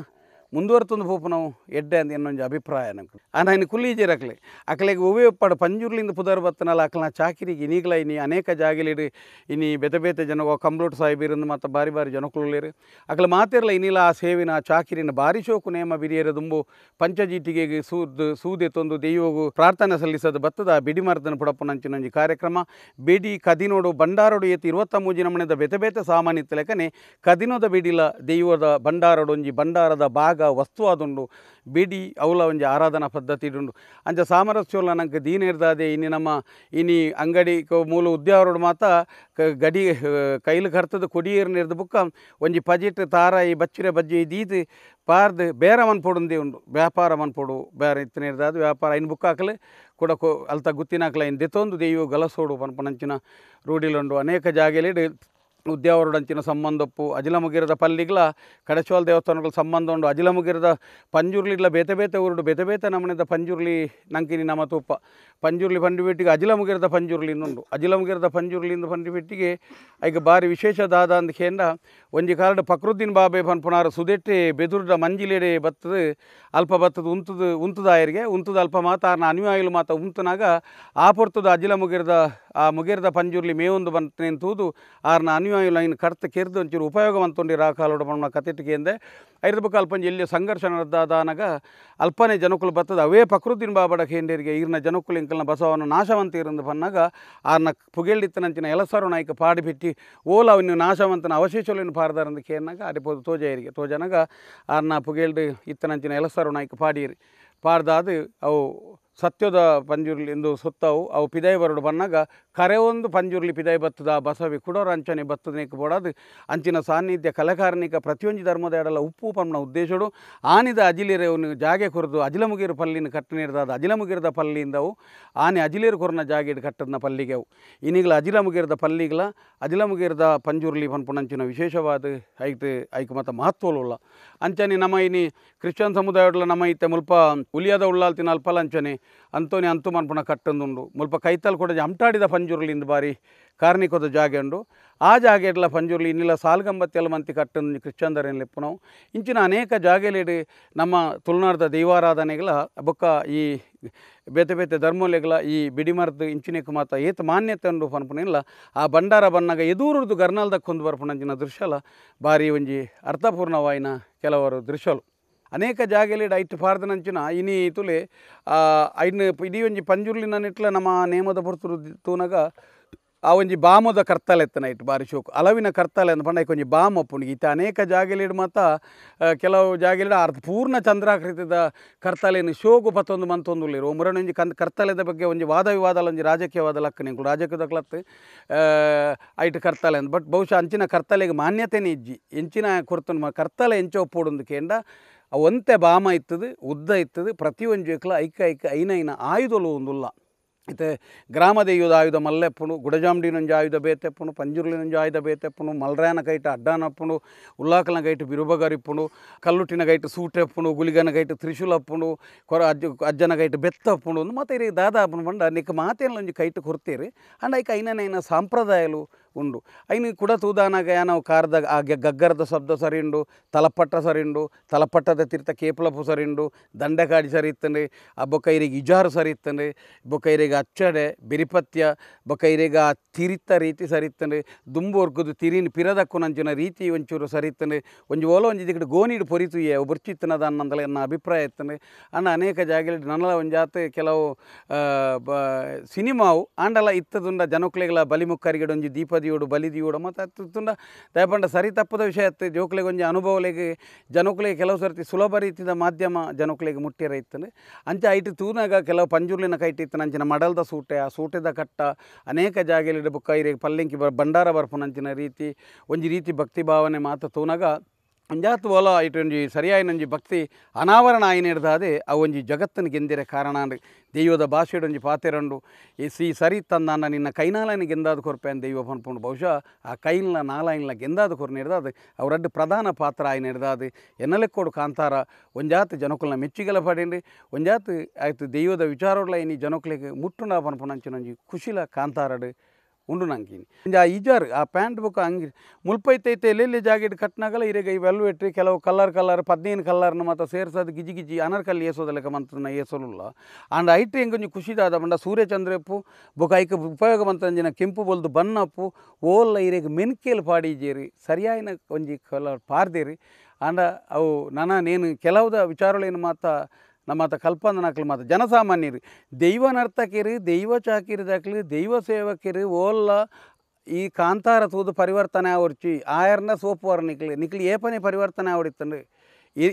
ಮುಂದುವರೆತೊಂದು ಪೂಪು ನಾವು ಎಡ್ಡೆ ಅಂತ ಇನ್ನೊಂದು ಅಭಿಪ್ರಾಯ ನನಗೆ ಆನ ಇನ್ನು ಕುಲ್ಲೀಜಿರಕ್ಲೆ ಅಕ್ಲೆಗೆ ಒವೆ ಪಡ ಪಂಜುರ್ಲಿಂದ ಪುದರ್ ಬತ್ತನಲ್ಲ ಅಕ್ಲನ ಚಾಕಿರಿಗೆ ಇನೀಗ್ಲ ಇನಿ ಅನೇಕ ಜಾಗಿಲಿಡು ಇನಿ ಬೆತೆ ಬೇತೆ ಜನಗ ಸಾಹಿಬ್ ಸಾಹಿಬಿರಿಂದ ಮತ್ತು ಬಾರಿ ಬಾರಿ ಜನಕುಲ್ಲೇರು ಅಕ್ಲ ಮಾತಿರಲ್ಲ ಇನಿಲ ಆ ಸೇವಿನ ಆ ಚಾಕಿರಿನ ಬಾರಿ ಶೋಕು ನೇಮ ಬಿರಿಯರ ದುಂಬು ಪಂಚಜೀಟಿಗೆ ಸೂದು ಸೂದೆ ತೊಂದು ದೆಯ್ಯೋಗು ಪ್ರಾರ್ಥನೆ ಸಲ್ಲಿಸದ ಬತ್ತದ ಬಿಡಿ ಮರದನ ಒಂಜಿ ಕಾರ್ಯಕ್ರಮ ಬಿಡಿ ಕದಿನೋಡು ಭಂಡಾರೋಡು ಏತಿ ಇರುವತ್ತ ಮೂಜಿ ನಮನೆದ ಬೆತೆ ಬೇತೆ ಸಾಮಾನ್ಯತೆ ಲೆಕ್ಕನೆ ಕದಿನೋದ ಬಿಡಿಲ ದೈವದ ಒಂಜಿ ಭಂಡಾರದ ಭಾಗ యాగ వస్తువాదుండు ಬಿಡಿ అవుల ಒಂಜಿ ಆರಾಧನಾ ಪದ್ಧತಿ ಉಂಡು ಅಂಚ ನನಗೆ ದೀನ ಇರ್ದಾದೆ ಇನ್ನು ನಮ್ಮ ಇನಿ ಅಂಗಡಿ ಮೂಲ ಉದ್ಯಾವರೋಡು ಮಾತ ಗಡಿ ಕೈಲು ಕರ್ತದ ಕೊಡಿಯೇರು ನೇರ್ದು ಬುಕ್ಕ ಒಂಜಿ ಪಜಿಟ್ ತಾರಾಯಿ ಬಚ್ಚಿರೆ ಬಜ್ಜಿ ದೀದಿ ಪಾರ್ದು ಬೇರ ಮನ್ಪೊಡುಂದೇ ಉಂಡು ವ್ಯಾಪಾರ ಮನ್ಪೊಡು ಬೇರೆ ಇರ್ದಾದ ವ್ಯಾಪಾರ ಇನ್ನು ಬುಕ್ಕಾಕಲೆ ಕೂಡ ಕೊ ಅಲ್ತ ಹಾಕಲೆ ಇನ್ನು ದೆತ್ತೊಂದು ದೇವಿಯು ಗಲಸೋಡು ನಂಚಿನ ರೂಢಿಲುಂಡು ಅನೇಕ ಜಾಗಲಿ ಉದ್ಯಾವರಡಂಚಿನ ಸಂಬಂಧಪ್ಪು ಅಜಿಲಮುಗಿರದ ಪಲ್ಲಿಗ್ಲ ಕಡಚೋಲ್ ದೇವಸ್ಥಾನಗಳ ಸಂಬಂಧ ಉಂಡು ಅಜಿಲಮುಗಿರದ ಪಂಜುರ್ಲಿಗಳ ಬೇತೆ ಬೇತೆ ಊರುಡು ಬೇತೆ ಬೇತೆ ನಮನೆದ ಪಂಜುರ್ಲಿ ನಂಕಿನಿ ನಮ ತೂಪ ಪಂಜುರ್ಲಿ ಪಂಡಿಬಿಟ್ಟಿಗೆ ಅಜಿಲಮುಗಿರದ ಪಂಜುರ್ಲಿಂದುಂಡು ಅಜಿಲಮಗಿರದ ಪಂಜುರ್ಲಿಂದ ಪಂಡಿಬಿಟ್ಟಿಗೆ ಈಗ ಬಾರಿ ವಿಶೇಷ ದಾದ ಒಂಜಿ ಕಾರ್ಡ್ ಫಕ್ರುದ್ದೀನ್ ಬಾಬೆ ಪನ್ಪುನಾರ ಸುದೆಟ್ಟೆ ಬೆದುರ್ದ ಮಂಜಿಲೆಡೆ ಬತ್ತದು ಅಲ್ಪ ಬತ್ತದು ಉಂತುದು ಉಂತದಾಯರಿಗೆ ಉಂತುದ ಅಲ್ಪ ಮಾತ ಆರ್ನ ಅನುಯಾಯಿಲು ಮಾತ ಉಂತನಾಗ ಆ ಪೊರ್ತುದ ಅಜಿಲ ಮುಗಿರ್ದ ಆ ಮುಗಿರ್ದ ಪಂಜುರ್ಲಿ ಮೇವೊಂದು ಬಂತೇನು ತೂದು ಆರ್ನ ಅನುಯಾಯಿಲು ಐನ್ ಕರ್ತ ಕೆರ್ದು ಒಂಚೂರು ಉಪಯೋಗ ಅಂತೊಂಡಿ ರಾ ಕಾಲೋಡ ಪನ್ನ ಕತೆಟ್ಟಿಗೆ ಎಂದೆ ಐರದ ಬೊಕ ಅಲ್ಪಂಜಿ ಎಲ್ಯ ಸಂಘರ್ಷ ನಡೆದಾದಾನಾಗ ಅಲ್ಪನೆ ಜನಕುಲು ಬತ್ತದ ಅವೇ ಪಕೃತಿನ ಬಾಬಡ ಕೇಂದ್ರಿಗೆ ಈರಿನ ಜನಕುಲು ಇಂಕಲ್ನ ಬಸವನ ನಾಶವಂತೀರಂದು ಬಂದಾಗ ಆರ್ನ ನಂಚಿನ ಎಲಸರು ನಾಯ್ಕ ಪಾಡಿಬಿಟ್ಟು ಓಲ ಅವನು ನಾಶವಂತನ ಅವಶೇಷಗಳನ್ನು ಪಾರದಾರಂದು ಕೇನಾಗ ಅದೇ ಪೋದು ತೋಜನಾಗ ತೋಜನಗ ಆರ್ನ ಇತ್ತ ಇತ್ತನಂಚಿನ ಎಲಸರು ನಾಯ್ಕ ಪಾಡಿಯರಿ ಪಾಡ್ದಾದು ಅವು ಸತ್ಯದ ಪಂಜುರ್ಲಿ ಎಂದು ಸುತ್ತವು ಅವು ಪಿದಾಯಿ ಬರಡು ಬನ್ನಾಗ ಕರೆ ಒಂದು ಪಂಜುರ್ಲಿ ಪಿದಾಯಿ ಬತ್ತದ ಬಸವಿ ಕುಡೋರ ಅಂಚನೆ ಬತ್ತದನೇಕ ಬೋಡದು ಅಂಚಿನ ಸಾನ್ನಿಧ್ಯ ಕಲಕಾರ್ನಿಕ ಪ್ರತಿಯೊಂದು ಧರ್ಮದ ಎಡಲ ಉಪ್ಪು ಪಮ್ಮನ ಉದ್ದೇಶಡು ಆನಿದ ಅಜಿಲಿರೆವನ್ನು ಜಾಗೆ ಕೊರದು ಅಜಿಲಮುಗಿರು ಪಲ್ಲಿನ ಅಜಿಲ ಅಜಿಲಮುಗಿರದ ಪಲ್ಲಿಯಿಂದವು ಆನೆ ಅಜಿಲೇರು ಕೊರನ ಜಾಗೆಡ್ ಕಟ್ಟದ ಪಲ್ಲಿಗೆವು ಇನ್ನೀಗಲ ಅಜಿಲಮುಗಿರದ ಪಲ್ಲಿಗಳ ಅಜಿಲಮುಗಿರದ ಪಂಜುರ್ಲಿ ಅಂಚಿನ ವಿಶೇಷವಾದ ಐತೆ ಐಕ್ ಮತ ಮಹತ್ವಲುಲ್ಲ ಅಂಚನೆ ನಮ್ಮ ಇನಿ ಕ್ರಿಶ್ಚಿಯನ್ ಸಮುದಾಯ ನಮ್ಮ ಇತ್ತೆ ಮುಲ್ಪ ಉಲಿಯದ ಉಳ್ಳಾಲ್ತಿನ ಅಲ್ಪಲ ಅಂಚನೆ ಅಂತೋನಿ ಅಂತು ಮನ್ಪುನ ಕಟ್ಟಂದುಂಡು ಮುಲ್ಪ ಕೈತಲ್ ಕೂಡ ಅಮ್ಟಾಡಿದ ಪಂಜುರ್ಲಿ ಬಾರಿ ಕಾರ್ಣಿಕೊದ ಜಾಗೆ ಉಂಡು ಆ ಜಾಗೆಡ್ಲ ಪಂಜುರ್ಲಿ ಇನ್ನಿಲ್ಲ ಸಾಲ್ಗಂಬತ್ತೆಲ್ಲ ಮಂತಿ ಕಟ್ಟೊಂದು ಕ್ರಿಶ್ಚಂದರೇನು ಇಂಚಿನ ಅನೇಕ ಜಾಗೆಲೆಡ್ ನಮ್ಮ ತುಳುನಾಡದ ದೈವಾರಾಧನೆಗಳ ಬೊಕ್ಕ ಈ ಬೇತೆ ಬೇತೆ ಧರ್ಮಲೆಗಳ ಈ ಬಿಡಿಮರದ ಇಂಚಿನ ಮಾತ ಏತ ಮಾನ್ಯತೆ ಉಂಡು ಪನ್ಪುನಿಲ್ಲ ಆ ಭಂಡಾರ ಬನ್ನಾಗ ಎದುರುರ್ದು ಗರ್ನಾಲ್ದಕ್ಕೊಂದು ಬರ್ಪುನಂಚಿನ ದೃಶ್ಯಲ ಭಾರಿ ಒಂಜಿ ಅರ್ಥಪೂರ್ಣವಾಯಿನ ಕೆಲವರು ದೃಶ್ಯಲು ಅನೇಕ ಜಾಗಲೆಡ್ ಐಟ್ ಪಾರ್ದನಂಚಿನ ಇನಿ ತುಲೆ ಐನ್ ಇಡೀ ಒಂಜಿ ಪಂಜುರ್ಲಿನ ನಿಟ್ಲ ನಮ್ಮ ನೇಮದ ಪೊರ್ತುರು ತೂನಗ ಆ ಒಂಜಿ ಬಾಮದ ಕರ್ತಲೆತ್ತನ ಇಟ್ಟು ಬಾರಿ ಶೋಕು ಅಲವಿನ ಕರ್ತಲೆ ಅಂತ ಪಂಡ ಕೊಂಚ ಬಾಮ ಇತ್ತ ಅನೇಕ ಜಾಗೆಲಿಡ್ ಮಾತ ಕೆಲವು ಜಾಗೆಲಿಡ ಅರ್ಧ ಪೂರ್ಣ ಚಂದ್ರಾಕೃತಿದ ಕರ್ತಲೆಯನ್ನು ಶೋಕು ಪತ್ತೊಂದು ಮಂತೊಂದುಲ್ಲೆರ್ ಮುರಣ ಒಂಜಿ ಕಂದ್ ಕರ್ತಲೆದ ಬಗ್ಗೆ ಒಂಜಿ ವಾದ ವಿವಾದಲ ಒಂಜಿ ರಾಜಕೀಯವಾದ ಲಕ್ಕ ರಾಜಕೀಯದ ಕ್ಲತ್ ಐಟ್ ಕರ್ತಲೆ ಅಂತ ಬಟ್ ಬಹುಶಃ ಅಂಚಿನ ಕರ್ತಲೆಗೆ ಮಾನ್ಯತೆನೇ ಇಜ್ಜಿ ಎಂಚಿನ ಕೊರ್ತುನು ಕರ್ತಲೆ ಹೆಂಚೋ ಪೂಡೊಂದು ಕೇಂದ್ರ ಒಂತೆ ಬಾಮ ಇತ್ತದು ಉದ್ದ ಇತ್ತದು ಪ್ರತಿಯೊಂಜೋಕ್ಲ ಐಕ ಐಕ ಐನ ಐನ ಆಯುಧಲು ಒಂದುಲ್ಲ ಇತ್ತೆ ಗ್ರಾಮ ದೆಯ್ಯೋದ ಆಯುಧ ಮಲ್ಲೆಪ್ಪುಣು ನಂಜ ಆಯುಧ ಪಂಜುರ್ಲಿ ನಂಜ ಆಯುಧ ಬೇತೆಪ್ಪನು ಮಲ್ರಾಯನ ಕೈಟ್ ಅಡ್ಡಾನಪ್ಪನು ಉಲ್ಲಾಕಲ ಗೈಟ್ ಬಿರುಬಗರಿಪ್ಪನು ಕಲ್ಲುಟಿನ ಗೈಟ್ ಸೂಟೆಪ್ಪನು ಗುಲಿಗನ ಗೈಟ್ ತ್ರಿಶೂಲಪ್ಪನು ಕೊರ ಅಜ್ಜ ಅಜ್ಜನ ಗೈಟ್ ಬೆತ್ತಪ್ಪನು ಮಾತ್ರ ಇರಿ ಬಂಡ ನಿಕ್ಕ ಮಾತೇನೊಂಜಿ ಕೈಟ್ ಕೊರ್ತೀರಿ ಅಂಡ್ ಐಕ ಐನ ಸಾಂಪ್ರದಾಯಲು ಉಂಡು ಅಯ್ನ ಕೂಡ ತೂದಾನಾಗ ನಾವು ಕಾರದ ಆ ಗಗ್ಗರದ ಶಬ್ದ ಸರಿಂಡು ತಲಪಟ್ಟ ಸರಿಂಡು ತಲಪಟ್ಟದ ತೀರ್ಥ ಕೇಪಲಪು ಸರಿಂಡು ದಂಡಕಾಡಿ ಸರಿ ಇತ್ತಂಡೆ ಆ ಬೊಕೈರಿಗೆ ಇಜಾರು ಸರಿ ಇತ್ತಂಡೆ ಬೊಕೈರಿಗೆ ಅಚ್ಚಡೆ ಬಿರಿಪತ್ಯ ಬೊಕೈರಿಗೆ ಆ ತಿರಿತ ರೀತಿ ಸರಿ ದುಂಬು ದುಂಬೋರ್ಗದು ತಿರಿನ್ ಪಿರದಕ್ಕು ನಂಚಿನ ರೀತಿ ಒಂಚೂರು ಸರಿ ಇತ್ತಂಡೆ ಒಂಜಿ ಓಲ ಒಂಜಿ ದಿಕ್ಕಡೆ ಗೋನಿಡು ಪೊರಿತುಯೆ ಬುರ್ಚಿತ್ತನದ ಅನ್ನಂದಲ್ಲ ನನ್ನ ಅಭಿಪ್ರಾಯ ಇತ್ತನೆ ಅಣ್ಣ ಅನೇಕ ಜಾಗಲಿ ನನ್ನಲ ಒಂಜಾತ ಕೆಲವು ಸಿನಿಮಾವು ಆಂಡಲ ಇತ್ತದುಂಡ ಜನಕುಲೆಗಳ ಬಲಿಮುಕ್ಕರಿಗೆ ಒಂಜಿ ದೀಪದ ದಿಯೋಡು ಬಲಿ ದಿಯೋಡು ಮತ್ತು ತುಂಡ ದಯಪಂಡ ಸರಿ ತಪ್ಪದ ವಿಷಯ ಅತ್ತೆ ಒಂದು ಅನುಭವಲೆಗೆ ಜನಕ್ಲೆಗೆ ಕೆಲವು ಸರ್ತಿ ಸುಲಭ ರೀತಿಯ ಮಾಧ್ಯಮ ಜನಕ್ಲೆಗೆ ಮುಟ್ಟಿರ ಇತ್ತಂದ್ರೆ ಅಂಚೆ ಐಟಿ ತೂನಾಗ ಕೆಲವು ಪಂಜುರ್ಲಿನ ಕೈಟ್ ನಂಚಿನ ಅಂಚಿನ ಮಡಲ್ದ ಸೂಟೆ ಆ ಸೂಟೆದ ಕಟ್ಟ ಅನೇಕ ಜಾಗೆಲಿಡ ಬುಕ್ಕ ಪಲ್ಲಿಂಕಿ ಬಂಡಾರ ಭಂಡಾರ ನಂಚಿನ ರೀತಿ ಒಂಜಿ ರೀತಿ ಭಕ್ತಿ ಭಾವನೆ ಮಾತ್ರ ತೂನಾಗ ಅಂಜಾತ್ವಲ ಇಟೊಂಜಿ ಸರಿಯಾಯಿನೊಂಜಿ ಭಕ್ತಿ ಅನಾವರಣ ಆಯಿನೆಡ್ದಾದೆ ಅವೊಂಜಿ ಜಗತ್ತನ್ನು ಗೆಂದಿರ ಕಾರಣ ದೈವದ ಭಾಷೆಡೊಂಜಿ ಪಾತೆರೊಂಡು ಈ ಸಿ ಸರಿ ತನ್ನ ನಿನ್ನ ಕೈನಾಲನ ಗೆಂದಾದ ಕೊರ್ಪೆನ್ ದೈವ ಪನ್ಪುಂಡು ಬಹುಶಃ ಆ ಕೈನ್ಲ ನಾಲಾಯಿನ ಗೆಂದಾದ ಕೊರ್ನ ಹಿಡ್ದಾದ ಅವರಡ್ಡು ಪ್ರಧಾನ ಪಾತ್ರ ಆಯ್ನ ಹಿಡ್ದಾದ ಎನ್ನಲೆಕ್ಕೋಡು ಕಾಂತಾರ ಒಂಜಾತ್ ಜನಕುಲ್ನ ಮೆಚ್ಚುಗೆಲ ಪಡೆಯಿರಿ ಒಂಜಾತ್ ಆಯ್ತು ದೈವದ ವಿಚಾರಗಳ ಏನಿ ಜನಕುಲಿಗೆ ಮುಟ್ಟುಂಡ ಪನ್ಪುನಂಚಿನೊಂಜಿ ಖುಷಿಲ ಕಾಂತಾರಡು ಉಂಡು ನಂಗೆ ಇಂಜ ಆ ಇಜಾರ್ ಆ ಪ್ಯಾಂಟ್ ಬುಕ್ ಹಂಗೆ ಮುಲ್ಪೈತೈತೆ ಎಲ್ಲೆಲ್ಲಿ ಜಾಕೆಟ್ ಕಟ್ನಾಗಲ ಇರೆಗ ಇವೆಲ್ಲ ವೆಲ್ವೆಟ್ ಕೆಲವು ಕಲರ್ ಕಲರ್ ಪದ್ನೇನು ಕಲರ್ನ ಮಾತ್ರ ಸೇರಿಸೋದು ಗಿಜಿ ಗಿಜಿ ಅನರ್ಕಲ್ಲಿ ಏಸೋದ ಲೆಕ್ಕ ಮಂತನ ಏಸೋಲ್ಲ ಅಂಡ್ ಐಟ್ ಖುಷಿ ಖುಷಿದಾದ ಬಂಡ ಸೂರ್ಯಚಂದ್ರಪ್ಪು ಬುಕ್ ಐಕ ಉಪಯೋಗ ಮಂತ್ರಂಜಿನ ಕೆಂಪು ಬೊಲ್ದು ಬನ್ನಪ್ಪು ಓಲ್ಲ ಈಗ ಮೆನ್ಕೇಲ್ ಪಾಡಿಜೇರಿ ಸರಿಯಾಯಿನ ಒಂಜಿ ಕಲರ್ ಪಾರ್ದೇರಿ ಆಂಡ ಅವು ನಾನು ನೇನು ಕೆಲವುದ ವಿಚಾರಗಳೇನು ಮಾತ್ರ ನಮ್ಮ ಕಲ್ಪಂದ ಕಲ್ಪಂದನಾಕ್ಲಿ ಮಾತ ಜನಸಾಮಾನ್ಯರು ದೈವ ನರ್ತಕಿರಿ ದೈವ ಚಾಕಿರಿದಾಕ್ಲಿ ದೈವ ಸೇವಕಿರಿ ಓಲ್ಲ ಈ ಕಾಂತಾರ ತೂದು ಪರಿವರ್ತನೆ ಆವರ್ಚಿ ಆಯರ್ನ ಸೋಪು ವರ ನಿಕ್ಲಿ ನಿಕ್ಲಿ ಏಪನೆ ಪರಿವರ್ತನೆ ಆವಡಿತ್ತನ್ರಿ ಈ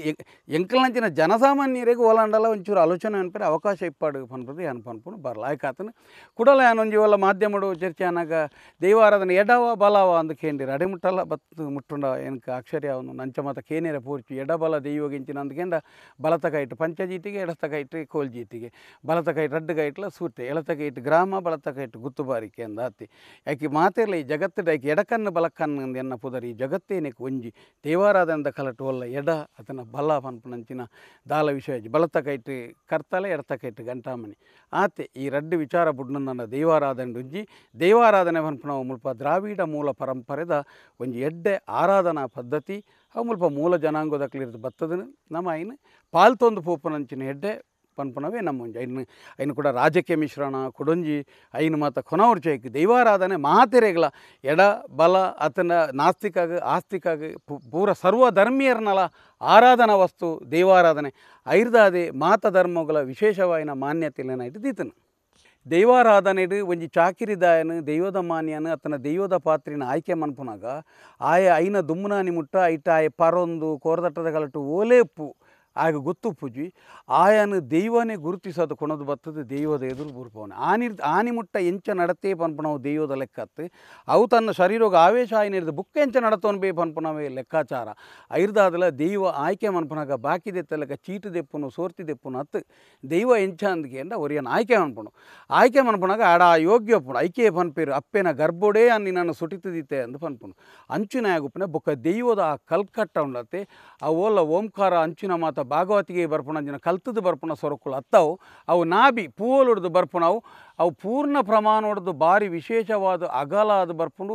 ಎಂಕಲ್ನಂಚಿನ ಜನಸಾಮಾನ್ಯರಿಗೆ ಒಲಾಂಡಲ ಒಂಚೂರು ಆಲೋಚನೆ ಅನ್ಪರಿ ಅವಕಾಶ ಇಪ್ಪಾಡು ಪನ್ಪದು ಏನು ಪನ್ಪುನು ಬರಲ್ಲ ಆಯ್ಕೆ ಆತನು ಕುಡಲ ಏನೊಂಜಿ ಒಲ್ಲ ಮಾಧ್ಯಮಡು ಚರ್ಚೆ ಅನ್ನಾಗ ದೈವಾರಾಧನೆ ಎಡವ ಬಲವ ಅಂತ ಕೇಂದ್ರ ಮುಟ್ಟಲ್ಲ ಬತ್ತು ಮುಟ್ಟುಂಡ ಏನಕ್ಕೆ ಅಕ್ಷರ್ಯ ಅವನು ನಂಚ ಮಾತ ಕೇನೇರ ಪೂರ್ಚು ಎಡಬಲ ದೈವಗಿಂಚಿನ ಅಂದ್ಕೇಂದ ಬಲತ ಕೈಟ್ ಪಂಚಜೀತಿಗೆ ಎಡತ ಕೈಟ್ ಕೋಲ್ಜೀತಿಗೆ ಬಲತ ಕೈಟ್ ರಡ್ಡು ಕೈಟ್ಲ ಸೂರ್ತೆ ಎಳತ ಕೈಟ್ ಗ್ರಾಮ ಬಲತ ಕೈಟ್ ಗುತ್ತುಬಾರಿಕೆ ಅಂದ ಆತಿ ಯಾಕೆ ಮಾತಿರಲಿ ಈ ಜಗತ್ತಿಡ ಆಕೆ ಎಡಕನ್ನು ಬಲಕನ್ನು ಎನ್ನ ಪುದರಿ ಈ ಜಗತ್ತೇನಕ್ಕೆ ಒಂಜಿ ದೇವಾರಾಧನದ ಕಲಟು ಒಲ್ಲ ಎಡ ಅತ ಬಲ್ಲ பல்லா பண்புனஞ்சின ದಾಲ ವಿಷಯ ಬಲತ ಕೈಟ್ ಕರ್ತಲೆ ಎಡತ ಕೈಟ್ ಗಂಟಾಮಣಿ ಆತೆ ಈ ರಡ್ಡು ವಿಚಾರ ಬುಡ್ನ ದೈವಾರಾಧನೆ ಉಜ್ಜಿ ದೈವಾರಾಧನೆ ಪನ್ಪುನವು ಮುಲ್ಪ ದ್ರಾವಿಡ ಮೂಲ ಪರಂಪರೆದ ಒಂಜಿ ಎಡ್ಡೆ ಆರಾಧನಾ ಪದ್ಧತಿ ಅವು ಮುಲ್ಪ ಮೂಲ ಜನಾಂಗದಕ್ಲಿರ್ದು ಬತ್ತದನು ನಮ್ಮ ಐನು ಪಾಲ್ತೊಂದು ಪೋಪನಂಚಿನ ಎಡ್ಡೆ ಪನ್ಪನವೇ ನಮ್ಮೊಂಜಿ ಐನ್ ಐನ್ ಕೂಡ ರಾಜಕೀಯ ಮಿಶ್ರಣ ಕೊಡೊಂಜಿ ಐನು ಮಾತ ಚೈಕ್ ದೈವಾರಾಧನೆ ಮಹಾತೆರೆಗಳ ಎಡ ಬಲ ಅತನ ನಾಸ್ತಿಕಾಗ ಆಸ್ತಿಕಾಗ ಪೂರ ಸರ್ವಧರ್ಮೀಯರ್ನಲ ಆರಾಧನಾ ವಸ್ತು ದೈವಾರಾಧನೆ ಐರ್ದಾದೆ ಮಾತ ಧರ್ಮಗಳ ವಿಶೇಷವಾಯಿನ ಮಾನ್ಯತೆಲೆನ ಇಟ್ಟು ದೀತನು ದೈವಾರಾಧನೆ ಒಂಜಿ ಚಾಕಿರಿದಾಯನು ದೈವದ ಮಾನ್ಯನು ಅತನ ದೈವದ ಪಾತ್ರಿನ ಆಯ್ಕೆ ಮನ್ಪುನಾಗ ಆಯ ಐನ ದುಮ್ಮನಾನಿ ಮುಟ್ಟ ಐಟ ಆಯ ಪರೊಂದು ಕೋರದಟ್ಟದ ಕಲಟು ಓಲೇಪ್ಪು ಆಗ ಗೊತ್ತು ಪೂಜಿ ಆಯನ ದೈವನೇ ಗುರುತಿಸೋದು ಕೊಣದು ಬತ್ತದೆ ದೈವದ ಎದುರು ಗುರುಪವನ ಆನಿ ಆನಿ ಮುಟ್ಟ ಎಂಚ ನಡತೆ ಪನ್ಪನವು ದೈವದ ಲೆಕ್ಕತ್ತೆ ಅವು ತನ್ನ ಶರೀರೋಗ ಆವೇಶ ಇರ್ದು ಬುಕ್ಕ ಎಂಚ ನಡತೋನ್ ಬೇ ಪನ್ಪನವೇ ಲೆಕ್ಕಾಚಾರ ಐರ್ದಾದಲ ದೈವ ಆಯ್ಕೆ ಮನ್ಪನಾಗ ಬಾಕಿ ತಲಕ ಚೀಟು ದೆಪ್ಪನು ಸೋರ್ತಿ ದೆಪ್ಪನು ಅತ್ತು ದೈವ ಎಂಚ ಅಂದ್ಕೆ ಅಂದ ಒರಿಯನ್ ಆಯ್ಕೆ ಮನ್ಪಣು ಆಯ್ಕೆ ಮನ್ಪನಾಗ ಆಡ ಯೋಗ್ಯ ಒಪ್ಪುಣು ಐಕೆ ಪನ್ಪೇರು ಅಪ್ಪೇನ ಗರ್ಭೋಡೇ ಅನ್ನಿ ನಾನು ಸುಟಿತದಿತ್ತೆ ಅಂದು ಪನ್ಪುನು ಅಂಚಿನ ಆಗುಪ್ಪನೆ ಬುಕ್ಕ ದೈವದ ಆ ಕಲ್ಕಟ್ಟ ಉಂಡತ್ತೆ ಆ ಓಲ್ಲ ಓಂಕಾರ ಅಂಚಿನ ಮಾತ ಭಾಗವತಿಗೆ ಜನ ಕಲ್ತದ ಬರ್ಪುಣ ಸೊರಕುಲು ಅತ್ತವು ಅವು ನಾಬಿ ಪೂವಲುಡ್ದು ಬರ್ಪುಣವು ಅವು ಪೂರ್ಣ ಪ್ರಮಾಣದ್ದು ಭಾರಿ ವಿಶೇಷವಾದ ಅಗಲ ಅದು ಬರ್ಪುಂಡು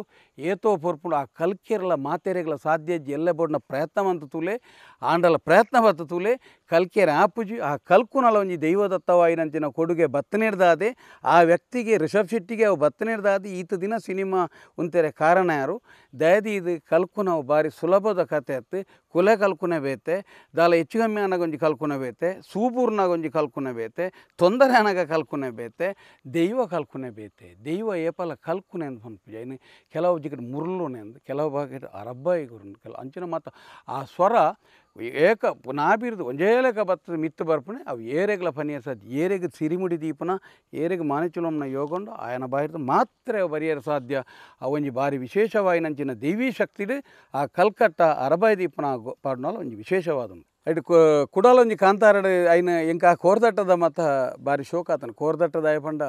ಏತೋ ಬರ್ಪುಂಡು ಆ ಕಲ್ಕೆರ್ಲ ಮಾತೆರೆಗ್ಲ ಸಾಧ್ಯ ಎಲ್ಲ ಬೋಡ್ನ ಪ್ರಯತ್ನ ಅಂತ ತೂಲೆ ಆಂಡಲ ಪ್ರಯತ್ನ ಬತ್ತ ತೂಲೆ ಕಲ್ಕೆರೆ ಆಪುಜಿ ಆ ಕಲ್ಕುನಲ ಒಂಜಿ ದೈವದತ್ತವಾಯಿನಂತಿನ ಕೊಡುಗೆ ಬತ್ತನಿಡ್ದಾದೆ ಆ ವ್ಯಕ್ತಿಗೆ ರಿಷಬ್ ಶೆಟ್ಟಿಗೆ ಅವು ನೀಡ್ದಾದೆ ಈತ ದಿನ ಸಿನಿಮಾ ಉಂತೆರೆ ಕಾರಣ ಯಾರು ದಯದಿ ಇದು ನಾವು ಭಾರಿ ಸುಲಭದ ಕತೆ ಅತ್ತೆ ಕುಲೆ ಕಲ್ಕುನ ಬೇತೆ ದಾಲ ಹೆಚ್ಚು ಕಮ್ಮಿ ಆನಗೊಂಜಿ ಕಲ್ಕುನ ಬೇತೆ ಸೂಪೂರ್ನಾಗೊಂಜಿ ಕಲ್ಕುನ ಬೇತೆ ತೊಂದರೆ ಅನಗ ಕಲ್ಕುನ ಬೇತೆ ದೈವ ಕಲ್ಕುನೆ ಬೇತೆ ದೈವ ಏಪಲ ಕಲ್ಕುನೆ ಅಂತ ಇನ್ನು ಕೆಲವು ಜಿಗಟ್ ಮುರುಳುನೆ ಅಂದು ಕೆಲವು ಭಾಗ ಅರಬ್ಬ ಗುರು ಅಂಚಿನ ಮಾತ್ರ ಆ ಸ್ವರ ಏಕ ನಾಬಿರ್ದು ಒಂಜೇಲೆಕ ಬತ್ತ ಬತ್ತದ ಮಿತ್ತು ಬರ್ಪಣೆ ಅವು ಏರೆಗ್ಲ ಪನಿಯ ಸಾಧ್ಯ ಏರೆಗೆ ಸಿರಿಮುಡಿ ದೀಪನ ಏರೆಗೆ ಮಾನಚುಲಮ್ನ ಯೋಗೊಂಡು ಆಯನ ಬಾಹಿರ್ದು ಮಾತ್ರ ಬರಿಯರ ಸಾಧ್ಯ ಒಂಜಿ ಬಾರಿ ವಿಶೇಷವಾಗಿ ನಂಚಿನ ದೈವಿ ಶಕ್ತಿಡು ಆ ಕಲ್ಕಟ್ಟ ಅರಬಾಯಿ ದೀಪನ ಪಾಡಿನಾಲು ಒಂಜಿ ವಿಶೇಷವಾದ ಅಡುಗೆ ಕುಡಾಲೊಂಜಿ ಕಾಂತಾರ ಆಯ್ನ ಕೋರ್ದಟ್ಟದ ಮಾತ ಭಾರಿ ಶೋಕ ಅತನು ಕರೆದಟ್ಟ ದಯಪಂಡ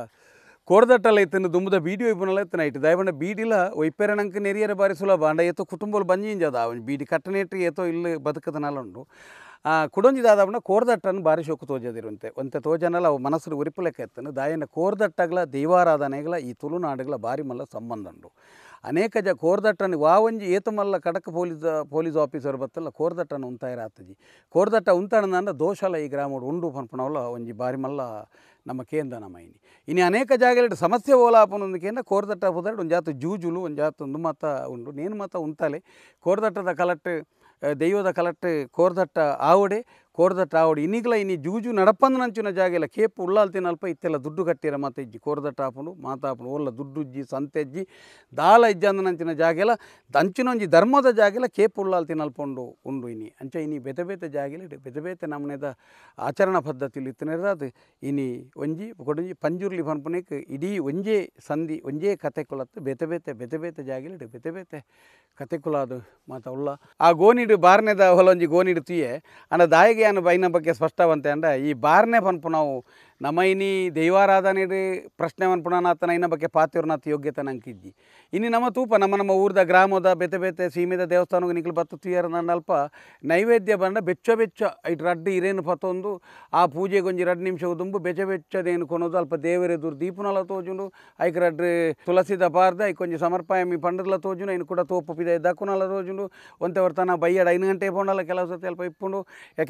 ಕದಟ್ಟಲು ಐತೆ ದುಮ್ಮದ ಬೀಡಿ ವೈಪಡಲ್ ಅತ್ತೆ ದಯಪಂಡ ದಯಪುಂಡ ಬೀಡಿಲ ವೈಪರಂಕ ನೆರಿಯರೆ ಭಾರಿ ಸುಲಭ ಅಂಡ ಎ ಕುಟುಂಬ ಬಂದಿಂಜದ ಬೀಡಿ ಕಟ್ಟನೇಟ್ರಿ ಎೋ ಇಲ್ಲಿ ಬದುಕದ ನೆಲ್ಲ ಉಂಡು ಆ ಕುಡಂಜ್ ದಾದ್ದು ಕರದಟ್ಟನ್ನು ಭಾರಿ ಶೋಕ ಅವು ಮನಸ್ಸು ಅಂತ ಎತ್ತನು ದಾಯನ ಕೋರ್ದಟ್ಟಗಳ ದೈವಾರಾಧನೆಗಳ ಈ ಬಾರಿ ಭಾರಿ ಸಂಬಂಧ ಉಂಡು ಅನೇಕ ಜ ಕೋರ್ದಟ್ಟನ ವಾವಂಜಿ ಏತಮಲ್ಲ ಕಡಕ ಪೊಲೀಸ್ ಪೊಲೀಸ್ ಆಫೀಸರ್ ಬತ್ತಲ್ಲ ಕೋರ್ದಟ್ಟನ ಉಂತಾಯಿರ ಆತಜಿ ಕೋರ್ದಟ್ಟ ದೋಷ ದೋಷಲ ಈ ಗ್ರಾಮಡು ಉಂಡು ಪನ್ಪಣವಲ್ಲ ಒಂಜಿ ಬಾರಿ ಮಲ್ಲ ನಮ್ಮ ಕೇಂದ್ರ ನಮ್ಮ ಇನಿ ಇನ್ನು ಅನೇಕ ಜಾಗಲಿಟ್ಟು ಸಮಸ್ಯೆ ಓಲಾಪನೊಂದು ಕೇಂದ್ರ ಕೋರ್ದಟ್ಟ ಹೋದರೆ ಒಂದು ಜಾತು ಜೂಜುಲು ಒಂದು ಜಾತು ಒಂದು ಮತ ಉಂಡು ನೇನು ಮತ ಉಂತಲೆ ಕೋರ್ದಟ್ಟದ ಕಲಟ್ಟು ದೈವದ ಕಲಟ್ಟು ಕೋರ್ದಟ್ಟ ಆವಡೆ ಕೋರ್ದ ಟಾವುಡು ಇನಿಗ್ಲ ಇನಿ ಜೂಜು ನಡಪಂದನಂಚಿನ ಜಾಗೆಲ ಕೇಪು ತಿನ್ನಲ್ಪ ಇತ್ತೆಲ್ಲ ದುಡ್ಡು ಕಟ್ಟಿರ ಮಾತ ಇಜ್ಜಿ ಕೋರ್ದ ಟಾಪುಂಡು ಮಾತಾಪುಂಡು ಒಲ್ಲ ದುಡ್ಡು ಇಜ್ಜಿ ಸಂತೆ ದಾಲ ಜಾಗ ಜಾಗೆಲ ದಂಚಿನೊಂಜಿ ಧರ್ಮದ ಜಾಗೆಲ ಕೇಪು ಉಳ್ಳಾಲ್ತಿನಲ್ಪೊಂಡು ಉಂಡು ಇನಿ ಅಂಚ ಇನಿ ಬೆತೆ ಬೇತೆ ಜಾಗೆಲ ಬೆತೆ ಬೇತೆ ನಮನೆದ ಆಚರಣಾ ಪದ್ಧತಿಲಿ ಅದು ಇನಿ ಒಂಜಿ ಕೊಡಂಜಿ ಪಂಜುರ್ಲಿ ಪನ್ಪುನೆಕ್ ಇಡೀ ಒಂಜೇ ಸಂಧಿ ಒಂಜೇ ಕತೆ ಕುಲತ್ತು ಬೇತ ಬೇತೆ ಬೇತ ಜಾಗ ಜಾಗೆಲ ಬೆತೆ ಬೇತೆ ಕತೆ ಕುಲಾದು ಮಾತ ಉಳ್ಳ ಆ ಗೋನಿಡು ಬಾರ್ನೆದ ಹೊಲೊಂಜಿ ಗೋನಿಡು ತೀಯೇ ಅಂಡ ದಾಯಿಗೆ ಏನು ಬೈನ ಬಗ್ಗೆ ಸ್ಪಷ್ಟವಂತೆ ಅಂದ್ರೆ ಈ ಬಾರನೇ ಪನ್ಪು ನಾವು ನಮ ಇನಿ ದೈವಾರಾಧನೆಡೆ ಪ್ರಶ್ನೆವನ್ ಪುಣನಾಥನ ಇನ್ನ ಬಗ್ಗೆ ಪಾತಿರ್ನಾಥ ಯೋಗ್ಯತೆ ನಂಕಿದ್ದಿ ಇನ್ನು ನಮ್ಮ ತೂಪ ನಮ್ಮ ನಮ್ಮ ಊರ್ದ ಗ್ರಾಮದ ಬೆತೆ ಬೆತೆ ಸೀಮಿತ ದೇವಸ್ಥಾನಕ್ಕೆ ನಿಕ್ಲು ಬತ್ತುತ್ತಿಯರ ನನ್ನ ಅಲ್ಪ ನೈವೇದ್ಯ ಬಂದ ಬೆಚ್ಚ ಬೆಚ್ಚ ಇಟ್ ರಡ್ಡಿ ಇರೇನು ಪತ್ತೊಂದು ಆ ಪೂಜೆಗೆ ಒಂಜಿ ಎರಡು ನಿಮಿಷ ಉದುಂಬು ಬೆಚ್ಚ ಬೆಚ್ಚದೇನು ಕೊನೋದು ಅಲ್ಪ ದೇವರದು ದೀಪನಲ್ಲ ತೋಜುಂಡು ಐಕ ರಡ್ಡು ತುಳಸಿದ ಬಾರ್ದ ಐಕ್ ಕೊಂಚ ಸಮರ್ಪಾಯಮಿ ಪಂಡಲ ತೋಜುಂಡು ಐನು ಕೂಡ ಪಿದ ದಕ್ಕುನಲ್ಲ ತೋಜುಂಡು ಒಂತೆ ಹೊರ್ತನ ಬೈಯಡ ಐನು ಗಂಟೆ ಪೋಂಡಲ್ಲ ಕೆಲವು ಸತಿ ಅಲ್ಪ ಇಪ್ಪುಂಡು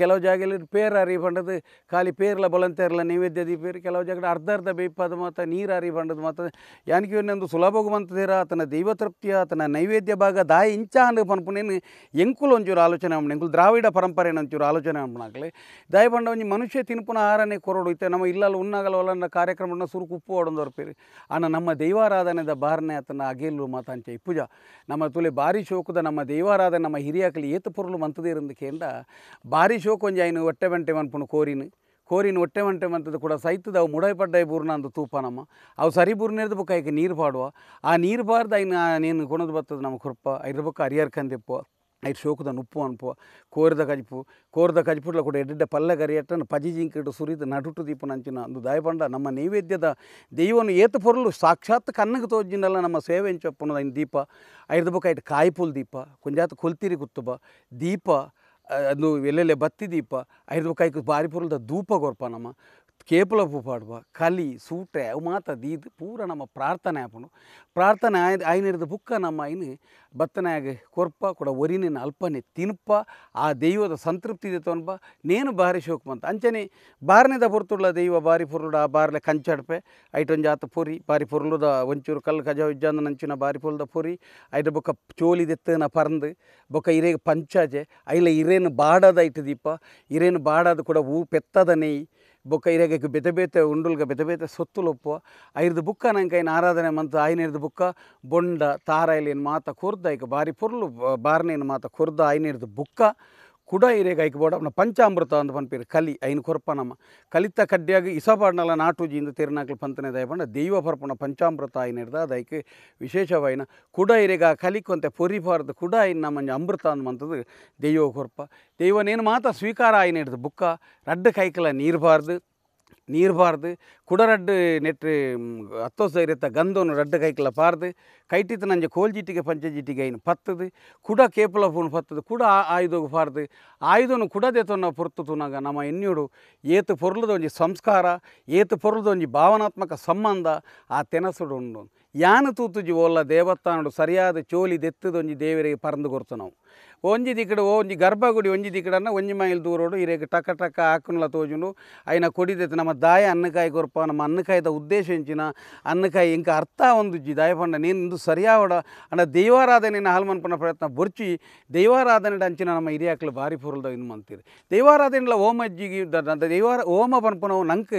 ಕೆಲವು ಜಾಗಲಿ ಪೇರ ರೀ ಪಂಡದು ಖಾಲಿ ಪೇರ್ಲ ಇರಲ್ಲ ನೈವೇದ್ಯ ಮಧ್ಯ ಕೆಲವು ಜಗಳ ಅರ್ಧ ಅರ್ಧ ಬೇಯಿಪಾದ ಮಾತ ನೀರಾರಿ ಬಂಡದ ಮಾತ ಯಾನಕ್ಕೆ ಇವನ್ನೊಂದು ಆತನ ದೈವ ತೃಪ್ತಿಯ ಆತನ ನೈವೇದ್ಯ ಭಾಗ ದಾಯಿ ಇಂಚ ಅಂದ ಪನ್ಪುನೇನು ಎಂಕುಲು ಒಂಚೂರು ಆಲೋಚನೆ ಮಾಡಿ ಎಂಕುಲು ದ್ರಾವಿಡ ಪರಂಪರೆ ಒಂಚೂರು ಆಲೋಚನೆ ಮಾಡಿ ದಾಯಿ ಬಂಡ ಒಂಜಿ ಮನುಷ್ಯ ತಿನ್ಪುನ ಆಹಾರನೇ ಕೊರಡು ಇತ್ತೆ ನಮ್ಮ ಇಲ್ಲಲ್ಲ ಉಣ್ಣಾಗಲ ಒಲ್ಲ ಕಾರ್ಯಕ್ರಮ ಸುರುಕು ಉಪ್ಪು ಒಡೊಂದವ್ರ ಆನ ನಮ್ಮ ದೈವಾರಾಧನೆದ ಬಾರನೆ ಆತನ ಅಗೇಲು ಮಾತ ಅಂಚೆ ಇಪ್ಪುಜ ನಮ್ಮ ತುಲೆ ಭಾರಿ ಶೋಕದ ನಮ್ಮ ದೈವಾರಾಧನೆ ನಮ್ಮ ಹಿರಿಯಾಕಲಿ ಏತು ಪುರುಳು ಮಂತದೇ ಇರಂದಕ್ಕೆ ಬಾರಿ ಶೋಕ ಒಂಜಿ ಒಟ್ಟೆ ಬಂಟೆ ಮನ್ಪುನು ಕೋರಿನು ಕೋರಿನ ಒಟ್ಟೆ ಮಂಟೆ ಮಂತದ್ದು ಕೂಡ ಸೈತದ ಅವು ಮುಡೈಪಡ್ಡೈ ಬೂರ್ನ ಅಂದು ನಮ್ಮ ಅವು ಸರಿ ಬೂರ್ನೇರ್ದು ಬುಕ್ಕ ಐಕೆ ನೀರು ಪಾಡುವ ಆ ನೀರು ಬಾರ್ದು ಐನ ನೀನು ಕೊಣದು ಬರ್ತದೆ ನಮ್ಮ ಕೃಪ ಐದ್ರ ಬುಕ್ಕ ಅರಿಯರ್ ಕಂದಿಪ್ಪು ಐದು ಶೋಕದ ನುಪ್ಪು ಅನ್ಪು ಕೋರಿದ ಕಜಿಪು ಕೋರಿದ ಕಜಿಪುಟ್ಲ ಕೂಡ ಎಡ್ಡೆಡ್ಡ ಪಲ್ಲ ಗರಿಯಟ್ಟನ್ನು ಪಜಿ ಜಿಂಕಿಟ್ಟು ಸುರಿದು ನಡುಟು ದೀಪ ನಂಚಿನ ಅಂದು ದಾಯಪಂಡ ನಮ್ಮ ನೈವೇದ್ಯದ ದೈವನು ಏತ ಪೊರಲು ಸಾಕ್ಷಾತ್ ಕಣ್ಣಿಗೆ ತೋಜಿನಲ್ಲ ನಮ್ಮ ಸೇವೆ ಎಂಚಪ್ಪನ ಐನ್ ದೀಪ ಐದು ಬುಕ್ಕ ಐಟ್ ಕಾಯಿಪುಲ್ ದೀಪ ಕುಂಜಾತ ಕೊಲ್ತೀರಿ ಕುತ್ತುಬ ದೀಪ ಅದು ಎಲ್ಲೆಲ್ಲೆ ಬತ್ತಿ ದೀಪ ಐರ್ದು ಬಾರಿ ಪುರದ ಧೂಪ ಪೂರಲ್ದ ನಮ್ಮ ಕೇಪಲ ಪಾಡುವ ಕಲಿ ಸೂಟ್ರೆ ಅವು ಮಾತ ದೀದ್ ಪೂರ ನಮ್ಮ ಪ್ರಾರ್ಥನೆ ಆಪುನು ಪ್ರಾರ್ಥನೆ ಆಯ್ದು ಆಯ್ನಿರ್ದ ಬುಕ್ಕ ನಮ್ಮ ಆಯ್ನ ಬತ್ತನೆಯಾಗ ಕೊರ್ಪ ಕೂಡ ಒರಿನಿನ ಅಲ್ಪನೆ ತಿನ್ಪ ಆ ದೈವದ ಸಂತೃಪ್ತಿ ಇದೆ ತೊಂಬ ನೇನು ಬಾರಿ ಶೋಕಮಂತ ಅಂಚನೆ ಬಾರನೇದ ಪೊರ್ತುಳ್ಳ ದೈವ ಬಾರಿ ಪೊರ್ಲುಡ ಆ ಬಾರ್ಲೆ ಕಂಚಡ್ಪೆ ಐಟೊಂಜಿ ಆತ ಪೊರಿ ಬಾರಿ ಪೊರ್ಲುದ ಒಂಚೂರು ಕಲ್ಲು ಕಜ ಉಜ್ಜಾಂದ ನಂಚಿನ ಬಾರಿ ಪುರುಳದ ಪುರಿ ಐಟ ಬೊಕ್ಕ ಚೋಲಿದೆತ್ತನ ಪರಂದು ಬೊಕ್ಕ ಇರೇಗ ಪಂಚಾಜೆ ಐಲ ಇರೇನು ಬಾಡದ ಐಟ ದೀಪ ಇರೇನು ಬಾಡದ ಕೂಡ ಹೂ ಪೆತ್ತದ ನೇಯ್ ಬೊಕ್ಕ ಇರೆಗಕ್ಕೆ ಬೆತ ಬೇತ ಉಂಡುಲ್ಗ ಬೇತ ಸೊತ್ತುಲು ಸೊತ್ತುಲೊಪ್ಪು ಐರ್ದು ಬುಕ್ಕ ನಂಕೈನ ಆರಾಧನೆ ಮಂತ ಐನೇರ್ದು ಬುಕ್ಕ ಬೊಂಡ ತಾರಾಯಿಲಿನ ಮಾತ ಕೊರ್ದ ಈಗ ಬಾರಿ ಪುರ್ಲು ಬಾರ್ನೇನು ಮಾತ ಕೊರ್ದ ಐನೇರ್ದು ಬುಕ್ಕ ಕುಡ ಹಿರೇಗಾಯ್ಕೆ ಬೋಡ ಅವನ ಪಂಚಾಮೃತ ಅಂದ ಪನ್ಪೇರು ಕಲಿ ಐನು ಕೊರ್ಪನಮ್ಮ ಕಲಿತ ಕಡ್ಡಿಯಾಗಿ ಇಸಪಾಡ್ನಲ ನಾಟುಜಿಯಿಂದ ತಿರುನಾಕಲು ಪಂತನೆ ದಯಪಂಡ ದೈವ ಪರ್ಪಣ ಪಂಚಾಮೃತ ಆಯ್ನ ಹಿಡ್ದ ಅದಕ್ಕೆ ವಿಶೇಷವಾಯಿನ ಕುಡ ಹಿರೇಗ ಕಲಿಕೊಂತೆ ಪೊರಿಬಾರ್ದು ಕುಡ ಇನ್ನ ಮಂಜ ಅಮೃತ ಅನ್ನುವಂಥದ್ದು ದೈವ ಕೊರ್ಪ ದೈವನೇನು ಮಾತ್ರ ಸ್ವೀಕಾರ ಆಯ್ನ ಹಿಡ್ದು ಬುಕ್ಕ ರಡ್ಡು ಕೈಕಲ ನೀರ್ಬಾರ್ದು ಕುಡ ಕುಡ குடரட்டு நெற்று ಅತ್ತೋ சைரத்த ಗಂಧವನ್ನು ரட்டு ಕೈಕಲ பார்த்து ಕೈಟಿತ್ತು ನಂಜೆ ಕೋಲ್ಜಿಟಿಗೆ ಪಂಚಜಿಟಿಗೆ ಏನು ಪತ್ತದು ಕುಡ ಕೇಪಲ ಫೋನ್ ಪತ್ತದು ಕುಡ ಆಯುಧಗೆ ಪಾರ್ದು ಆಯುಧನು ಕುಡದೆ ತೊನ್ನ ಪೊರ್ತು ತುನಾಗ ನಮ್ಮ ಎನ್ನಿಡು ಏತು ಪೊರ್ಲದ ಒಂಜಿ ಸಂಸ್ಕಾರ ಏತು ಪೊರ್ಲದ ಭಾವನಾತ್ಮಕ ಸಂಬಂಧ ಆ ತೆನಸುಡು ಉಂಡು ಯಾನು ತೂತುಜಿ ಓಲ್ಲ ದೇವಸ್ಥಾನಡು ಸರಿಯಾದ ಚೋಲಿ ದೆತ್ತದೊಂಜಿ ದೇವರಿಗೆ ಪರಂದು ಕೊರ್ತು ನಾವು ಒಂಜಿ ದಿಕ್ಕಡ ಒಂಜಿ ಗರ್ಭಗುಡಿ ಒಂಜಿ ದಿಕ್ಕಡನ್ನ ಒಂಜಿ ಮೈಲ್ ದೂರೋಡು ಇರೇಗ ಟಕ ಟಕ ಆಕುನ್ಲ ತೋಜುಂಡು ಐನ ಕೊಡಿದೆತ್ ನಮ್ಮ ದಾಯ ಅನ್ನಕಾಯಿ ಕೊರಪ ನಮ್ಮ ಅನ್ನಕಾಯಿದ ಉದ್ದೇಶ ಹೆಂಚಿನ ಅನ್ನಕಾಯಿ ಇಂಕ ಅರ್ಥ ಒಂದುಜ್ಜಿ ದಾಯ ಪಂಡ ನೀನು ಇಂದು ಸರಿಯಾವಡ ಅಂಡ ದೈವಾರಾಧನೆಯನ್ನು ಹಾಲ್ಮನ್ಪನ ಪ್ರಯತ್ನ ಬೊರ್ಚಿ ದೈವಾರಾಧನೆ ಅಂಚಿನ ನಮ್ಮ ಹಿರಿಯಾಕ್ಲು ಭಾರಿ ಪುರುಲ್ದ ಇನ್ನು ಮಂತೀರಿ ದೈವಾರಾಧನೆಲ ಓಮ ದೈವಾರ ಓಮ ಪನ್ಪುನವು ನಂಕ್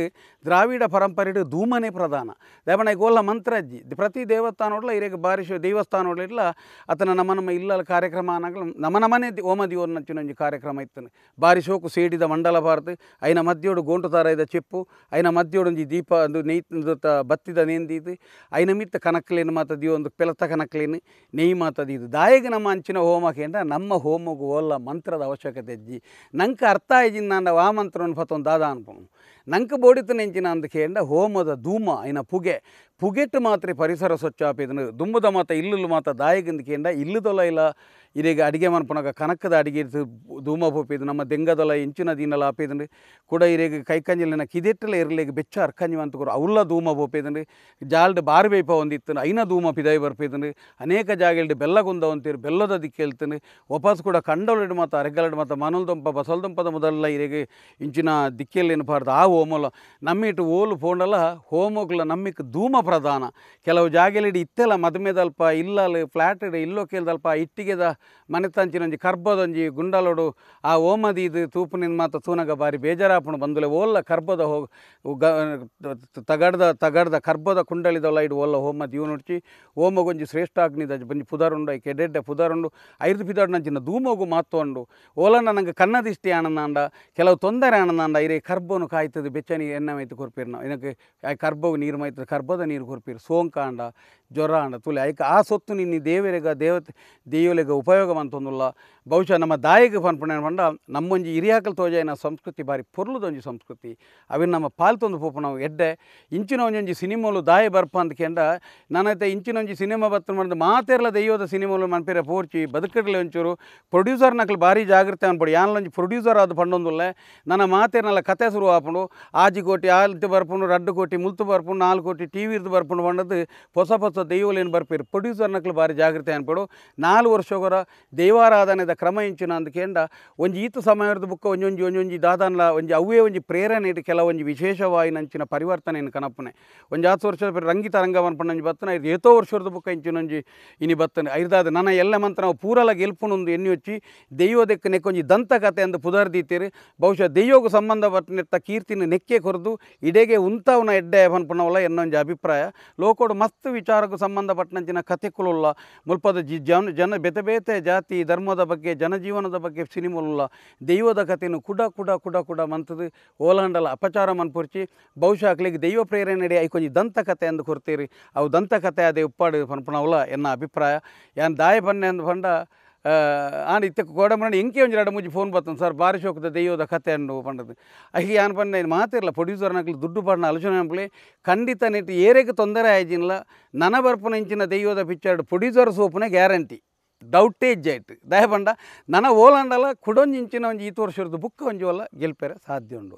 ದ್ರಾವಿಡ ಪರಂಪರೆಯ ಧೂಮನೆ ಪ್ರಧಾನ ದೇವಣ ಗೋಲ್ಲ ಮಂತ್ರ ಪ್ರತಿ ದೇವಸ್ಥಾನ ಇರೇಗ ಬಾರಿ ದೇವಸ್ಥಾನ ಇಲ್ಲ ಅತನ ನಮ್ಮ ನಮ್ಮ ಇಲ್ಲ ಕಾರ್ಯಕ್ರಮ ಅನ್ನಗಲ ನಮ ನಮನೆ ಓಮ ದಿವೋರ್ ಕಾರ್ಯಕ್ರಮ ಇತ್ತು ಬಾರಿ ಶೋಕು ಸೇಡಿದ ಮಂಡಲ ಭಾರತ ಐನ ಮಧ್ಯೋಡು ಗೋಂಟು ತಾರಾಯ್ದ ಚೆಪ್ಪು ಐನ ಮದ್ಯೋಡೊಂಜಿ ದೀಪ ಅಂದು ನೆಯ್ ಬತ್ತಿದ ನೆಂದಿದು ಐನ ಮಿತ್ತ ಕನಕ್ಲೇನು ಮಾತ ಒಂದು ಪೆಲತ ಕನಕ್ಲೇನು ನೆಯ್ ಮಾತ ಇದು ದಾಯಿಗೆ ನಮ್ಮ ಅಂಚಿನ ಹೋಮ ಕೇಂದ್ರ ನಮ್ಮ ಹೋಮಗು ಓಲ್ಲ ಮಂತ್ರದ ಅವಶ್ಯಕತೆ ಅಜ್ಜಿ ನಂಗೆ ಅರ್ಥ ಆಯ್ದಿಂದ ನಾನು ಆ ಮಂತ್ರವನ್ನು ಫತ್ತೊಂದು ದಾದ ಅನ್ಪೋಣ ನಂಕ ಬೋಡಿತ ನೆಂಚಿನ ಅಂದ ಹೋಮದ ಧೂಮ ಐನ ಪುಗೆ ಪುಗೆಟ್ಟು ಮಾತ್ರ ಪರಿಸರ ಸ್ವಚ್ಛ ದುಮ್ಮದ ದುಂಬುದ ಮಾತ ಇಲ್ಲಲು ಮಾತ ದಾಯಗಿಂದ ಕೇಂದ್ರ ಇಲ್ಲದೊಲ್ಲ ಇಲ್ಲ ಇದೀಗ ಅಡುಗೆ ಮನ್ಪುನಗ ಕನಕದ ಅಡುಗೆ ಇರ್ತದೆ ಧೂಮ ಪೋಪೇದು ನಮ್ಮ ದೆಂಗದಲ್ಲ ಇಂಚಿನ ದಿನ್ನಲ ಆಪೇದಂಡ್ರಿ ಕೂಡ ಇರೇಗ ಕೈಕಂಜಲಿನ ಕಿದೆಟ್ಟಲ ಇರಲಿಗೆ ಬೆಚ್ಚ ಅರ್ಕಂಜಿ ಕೂಡ ಅವಲ್ಲ ಧೂಮ ಪೋಪೇದಂಡ್ರಿ ಜಾಲ್ಡ್ ಬಾರಿ ಬೇಪ ಒಂದಿತ್ತು ಐನ ಧೂಮ ಪಿದಾಯಿ ಬರ್ಪಿದ್ರಿ ಅನೇಕ ಜಾಗಲ್ಡ್ ಬೆಲ್ಲ ಗುಂದ ಬೆಲ್ಲದ ದಿಕ್ಕೆ ಕೂಡ ವಾಪಸ್ ಕೂಡ ಕಂಡೊಳಡು ಮತ್ತು ಅರೆಗಲಡು ಮತ್ತು ಬಸಲ್ ಬಸಲ್ದೊಂಪದ ಮೊದಲ ಇರೀಗ ಇಂಚಿನ ದಿಕ್ಕೆಯಲ್ಲಿ ಏನಬಾರ್ದು ಆ ಹೋಮಲ ನಮ್ಮಿಟ್ಟು ಓಲು ಫೋಂಡಲ್ಲ ಹೋಮೋಗ್ಲ ನಮ್ಮಿಕ್ ಧೂಮ ಪ್ರಧಾನ ಕೆಲವು ಜಾಗಲಿಡಿ ಇತ್ತೆಲ್ಲ ಮದುಮೆದಲ್ಪ ಇಲ್ಲ ಫ್ಲ್ಯಾಟ್ ಇಲ್ಲೋ ಕೇಳ್ದಲ್ಪ ಇಟ್ಟಿಗೆದ ಮನೆತಂಚಿನೊಂಜಿ ಕರ್ಬದೊಂಜಿ ಗುಂಡಲೊಡು ಆ ಓಮದಿ ಇದು ತೂಪುನಿಂದ ಮಾತ್ರ ತೂನಗ ಬಾರಿ ಬೇಜಾರಾಪುಂಡು ಬಂದುಲೆ ಓಲ್ಲ ಕರ್ಬದ ಹೋಗ ತಗಡ್ದ ತಗಡ್ದ ಕರ್ಬದ ಕುಂಡಲಿದ ಇಡು ಓಲ್ಲ ಹೋಮದಿ ಇವನುಡ್ಚಿ ಓಮಗೊಂಜಿ ಶ್ರೇಷ್ಠ ಅಗ್ನಿದ ಬಂಜಿ ಪುದರುಂಡು ಐಕೆ ಎಡ್ಡೆ ಪುದರುಂಡು ಐದು ಪಿದಾಡು ನಂಚಿನ ಧೂಮೋಗು ಮಾತೋಂಡು ಓಲನ್ನ ನಂಗೆ ಕನ್ನದಿಷ್ಟಿ ಆನಂದಾಂಡ ಕೆಲವು ತೊಂದರೆ ಆನಂದಾಂಡ ಇರೆ ಕರ್ಬನು ಕಾಯ್ತದೆ ಬೆಚ್ಚನಿ ಎಣ್ಣೆ ಮೈತು ಕೊರ್ಪಿರು ನಾವು ಏನಕ್ಕೆ ಕರ್ಬವು ನೀರು ಮೈತದೆ ಕರ್ಬದ ನೀರು ಕೊರ್ಪಿರು ಸೋಂಕಾಂಡ ಜ್ವರ ಅಂಡ ತುಲೆ ಆಯ್ಕೆ ಆ ಸೊತ್ತು ನಿನ್ನ ದೇವರಿಗ ದೇವತೆ ದೇಯುಲೆಗೆ ಉಪಯೋಗ ಅಂತಂದುಲ್ಲ ಬಹುಶಃ ನಮ್ಮ ದಾಯಿಗೆ ಪನ್ಪಣೆ ಪಂಡ ನಮ್ಮೊಂಜಿ ಹಿರಿಯಾಕಲ್ ತೋಜಾಯಿನ ಸಂಸ್ಕೃತಿ ಬಾರಿ ಪೊರ್ಲುದೊಂಜಿ ಸಂಸ್ಕೃತಿ ಅವಿ ನಮ್ಮ ಪಾಲ್ತೊಂದು ಪೂಪ ನಾವು ಎಡ್ಡೆ ಇಂಚಿನ ಒಂಜೊಂಜಿ ಸಿನಿಮಾಲು ದಾಯಿ ಬರ್ಪ ಅಂತ ಕೆಂಡ ನಾನೈತೆ ಒಂಜಿ ಸಿನಿಮಾ ಬತ್ತು ಮಾಡಿದ ಮಾತೆರ್ಲ ದೆಯ್ಯೋದ ಸಿನಿಮಾಲು ಪೇರೆ ಪೋರ್ಚಿ ಬದುಕಿರಲಿ ಒಂಚೂರು ಪ್ರೊಡ್ಯೂಸರ್ ನಕಲ್ ಭಾರಿ ಜಾಗ್ರತೆ ಅನ್ಬಿಡಿ ಯಾನ್ಲೊಂಜಿ ಪ್ರೊಡ್ಯೂಸರ್ ಅದು ಪಂಡೊಂದುಲ್ಲೆ ನನ್ನ ಮಾತೇರ್ನಲ್ಲ ಕತೆ ಶುರು ಆಪುಂಡು ಆಜಿ ಕೋಟಿ ಆಲ್ತಿ ಬರ್ಪುಂಡು ರಡ್ಡು ಕೋಟಿ ಮುಲ್ತು ಬರ್ಪುಂಡು ನಾಲ್ಕು ಕೋಟಿ ಟಿ ವಿರ್ದು ಬರ್ಪುಂಡು ಪಂಡದ್ದು ಹೊಸ ಹೊಸ ಏನು ಬರ್ಪೀರಿ ಪ್ರೊಡ್ಯೂಸರ್ ನಕ್ಲು ಬಾರಿ ಜಾಗೃತಿ ಅನ್ಬೇಡು ನಾಲ್ಕು ವರ್ಷಗೋರ ದೈವಾರಾಧನೆದ ಕ್ರಮ ಇಂಚಿನ ಅಂದ್ಕೇಂಡ ಒಂಜಿ ಈತ ಸಮಯದ ಬುಕ್ಕ ಒಂಜೊಂಜಿ ಒಂಜೊಂಜಿ ದಾದಾನ್ಲ ಒಂಜಿ ಅವೇ ಒಂಜಿ ಪ್ರೇರಣೆ ಇಟ್ಟು ಕೆಲವೊಂಜಿ ನಂಚಿನ ಪರಿವರ್ತನೆ ಏನು ಕನಪುನೆ ಒಂಜಿ ಹತ್ತು ವರ್ಷದ ಪೇರು ರಂಗಿತ ರಂಗ ಒಂಜಿ ಬತ್ತನ ಇದು ಏತೋ ವರ್ಷದ ಬುಕ್ಕ ಇಂಚಿನೊಂಜಿ ಇನಿ ಬತ್ತನೆ ಐದಾದ ನನ್ನ ಎಲ್ಲ ಮಂತ್ರ ನಾವು ಪೂರಲ ಗೆಲ್ಪುನೊಂದು ಎನ್ನಿ ಒಚ್ಚಿ ದೈವ ದೆಕ್ಕ ನೆಕ್ಕೊಂಜಿ ದಂತ ಕಥೆ ಅಂದು ಪುದರ್ದೀತೀರಿ ಬಹುಶಃ ದೈವಕ್ಕೆ ಸಂಬಂಧ ಬರ್ತಿನಿರ್ತ ಕೀರ್ತಿನ ನೆಕ್ಕೆ ಕೊರದು ಇಡೆಗೆ ಉಂತವನ ಎಡ್ಡೆ ಅನ್ಪಣ್ಣವಲ್ಲ ಎನ್ನೊಂಜಿ ಅಭಿಪ್ರಾಯ ಲೋಕೋಡು ಮಸ್ತ್ ವಿಚಾರ ಅದಕ್ಕೂ ಸಂಬಂಧಪಟ್ಟಂಚಿನ ಕಥೆಗಳುಳ್ಳ ಮುಲ್ಪದ ಜಿ ಜನ ಜನ ಬೇತೆ ಬೇತೆ ಜಾತಿ ಧರ್ಮದ ಬಗ್ಗೆ ಜನಜೀವನದ ಬಗ್ಗೆ ಸಿನಿಮಲ್ಲ ದೈವದ ಕಥೆಯನ್ನು ಕುಡ ಕುಡ ಕುಡ ಕುಡ ಮಂತದು ಓಲಹಂಡಲ ಅಪಚಾರ ಮನ್ಪುರ್ಚಿ ಬಹುಶಃ ಅಕ್ಲಿಗೆ ದೈವ ಪ್ರೇರಣೆಡೆ ಐಕೊಂಜಿ ದಂತ ಕಥೆ ಎಂದು ಕೊರ್ತೀರಿ ಅವು ದಂತ ಕಥೆ ಅದೇ ಉಪ್ಪಾಡಿ ಪನ್ಪನವಲ್ಲ ಎನ್ನ ಅಭಿಪ್ರಾಯ ಏನು ದಾಯ ಬನ್ನೆ ಅಂದು ಆಂಡ ಇತ್ತ ಗೋಡಂಬಿ ಎಂಕೆ ಒಂಜಿ ರಡ ಮುಜಿ ಫೋನ್ ಬತ್ತನು ಸರ್ ಬಾರಿ ಶೋಕದ ದೈವದ ಕತೆ ಅಂಡು ಪಂಡದು ಅಹಿ ಯಾನ್ ಪಂಡ ಮಾತಿರಲ್ಲ ಪ್ರೊಡ್ಯೂಸರ್ ನಕಲು ದುಡ್ಡು ಪಡ್ನ ಆಲೋಚನೆ ಖಂಡಿತ ನೆಟ್ಟು ಏರೆಗೆ ತೊಂದರೆ ಆಯ್ಜಿನ್ಲ ನನ ಬರ್ಪನ ಇಂಚಿನ ದೆಯ್ಯೋದ ಪಿಕ್ಚರ್ ಪ್ರೊಡ್ಯೂಸರ್ ಸೋಪುನ ಗ್ಯಾರಂಟಿ ಡೌಟೇಜ್ ಆಯ್ತು ದಯ ಪಂಡ ನನ್ನ ಓಲಾಂಡಲ ಕುಡೊಂಜಿಂಚಿನ ಒಂಜಿ ಈತ ವರ್ಷದ ಬುಕ್ ಒಂಜಿ ಒಲ್ಲ ಗೆಲ್ಪೆರೆ ಸಾಧ್ಯ ಉಂಡು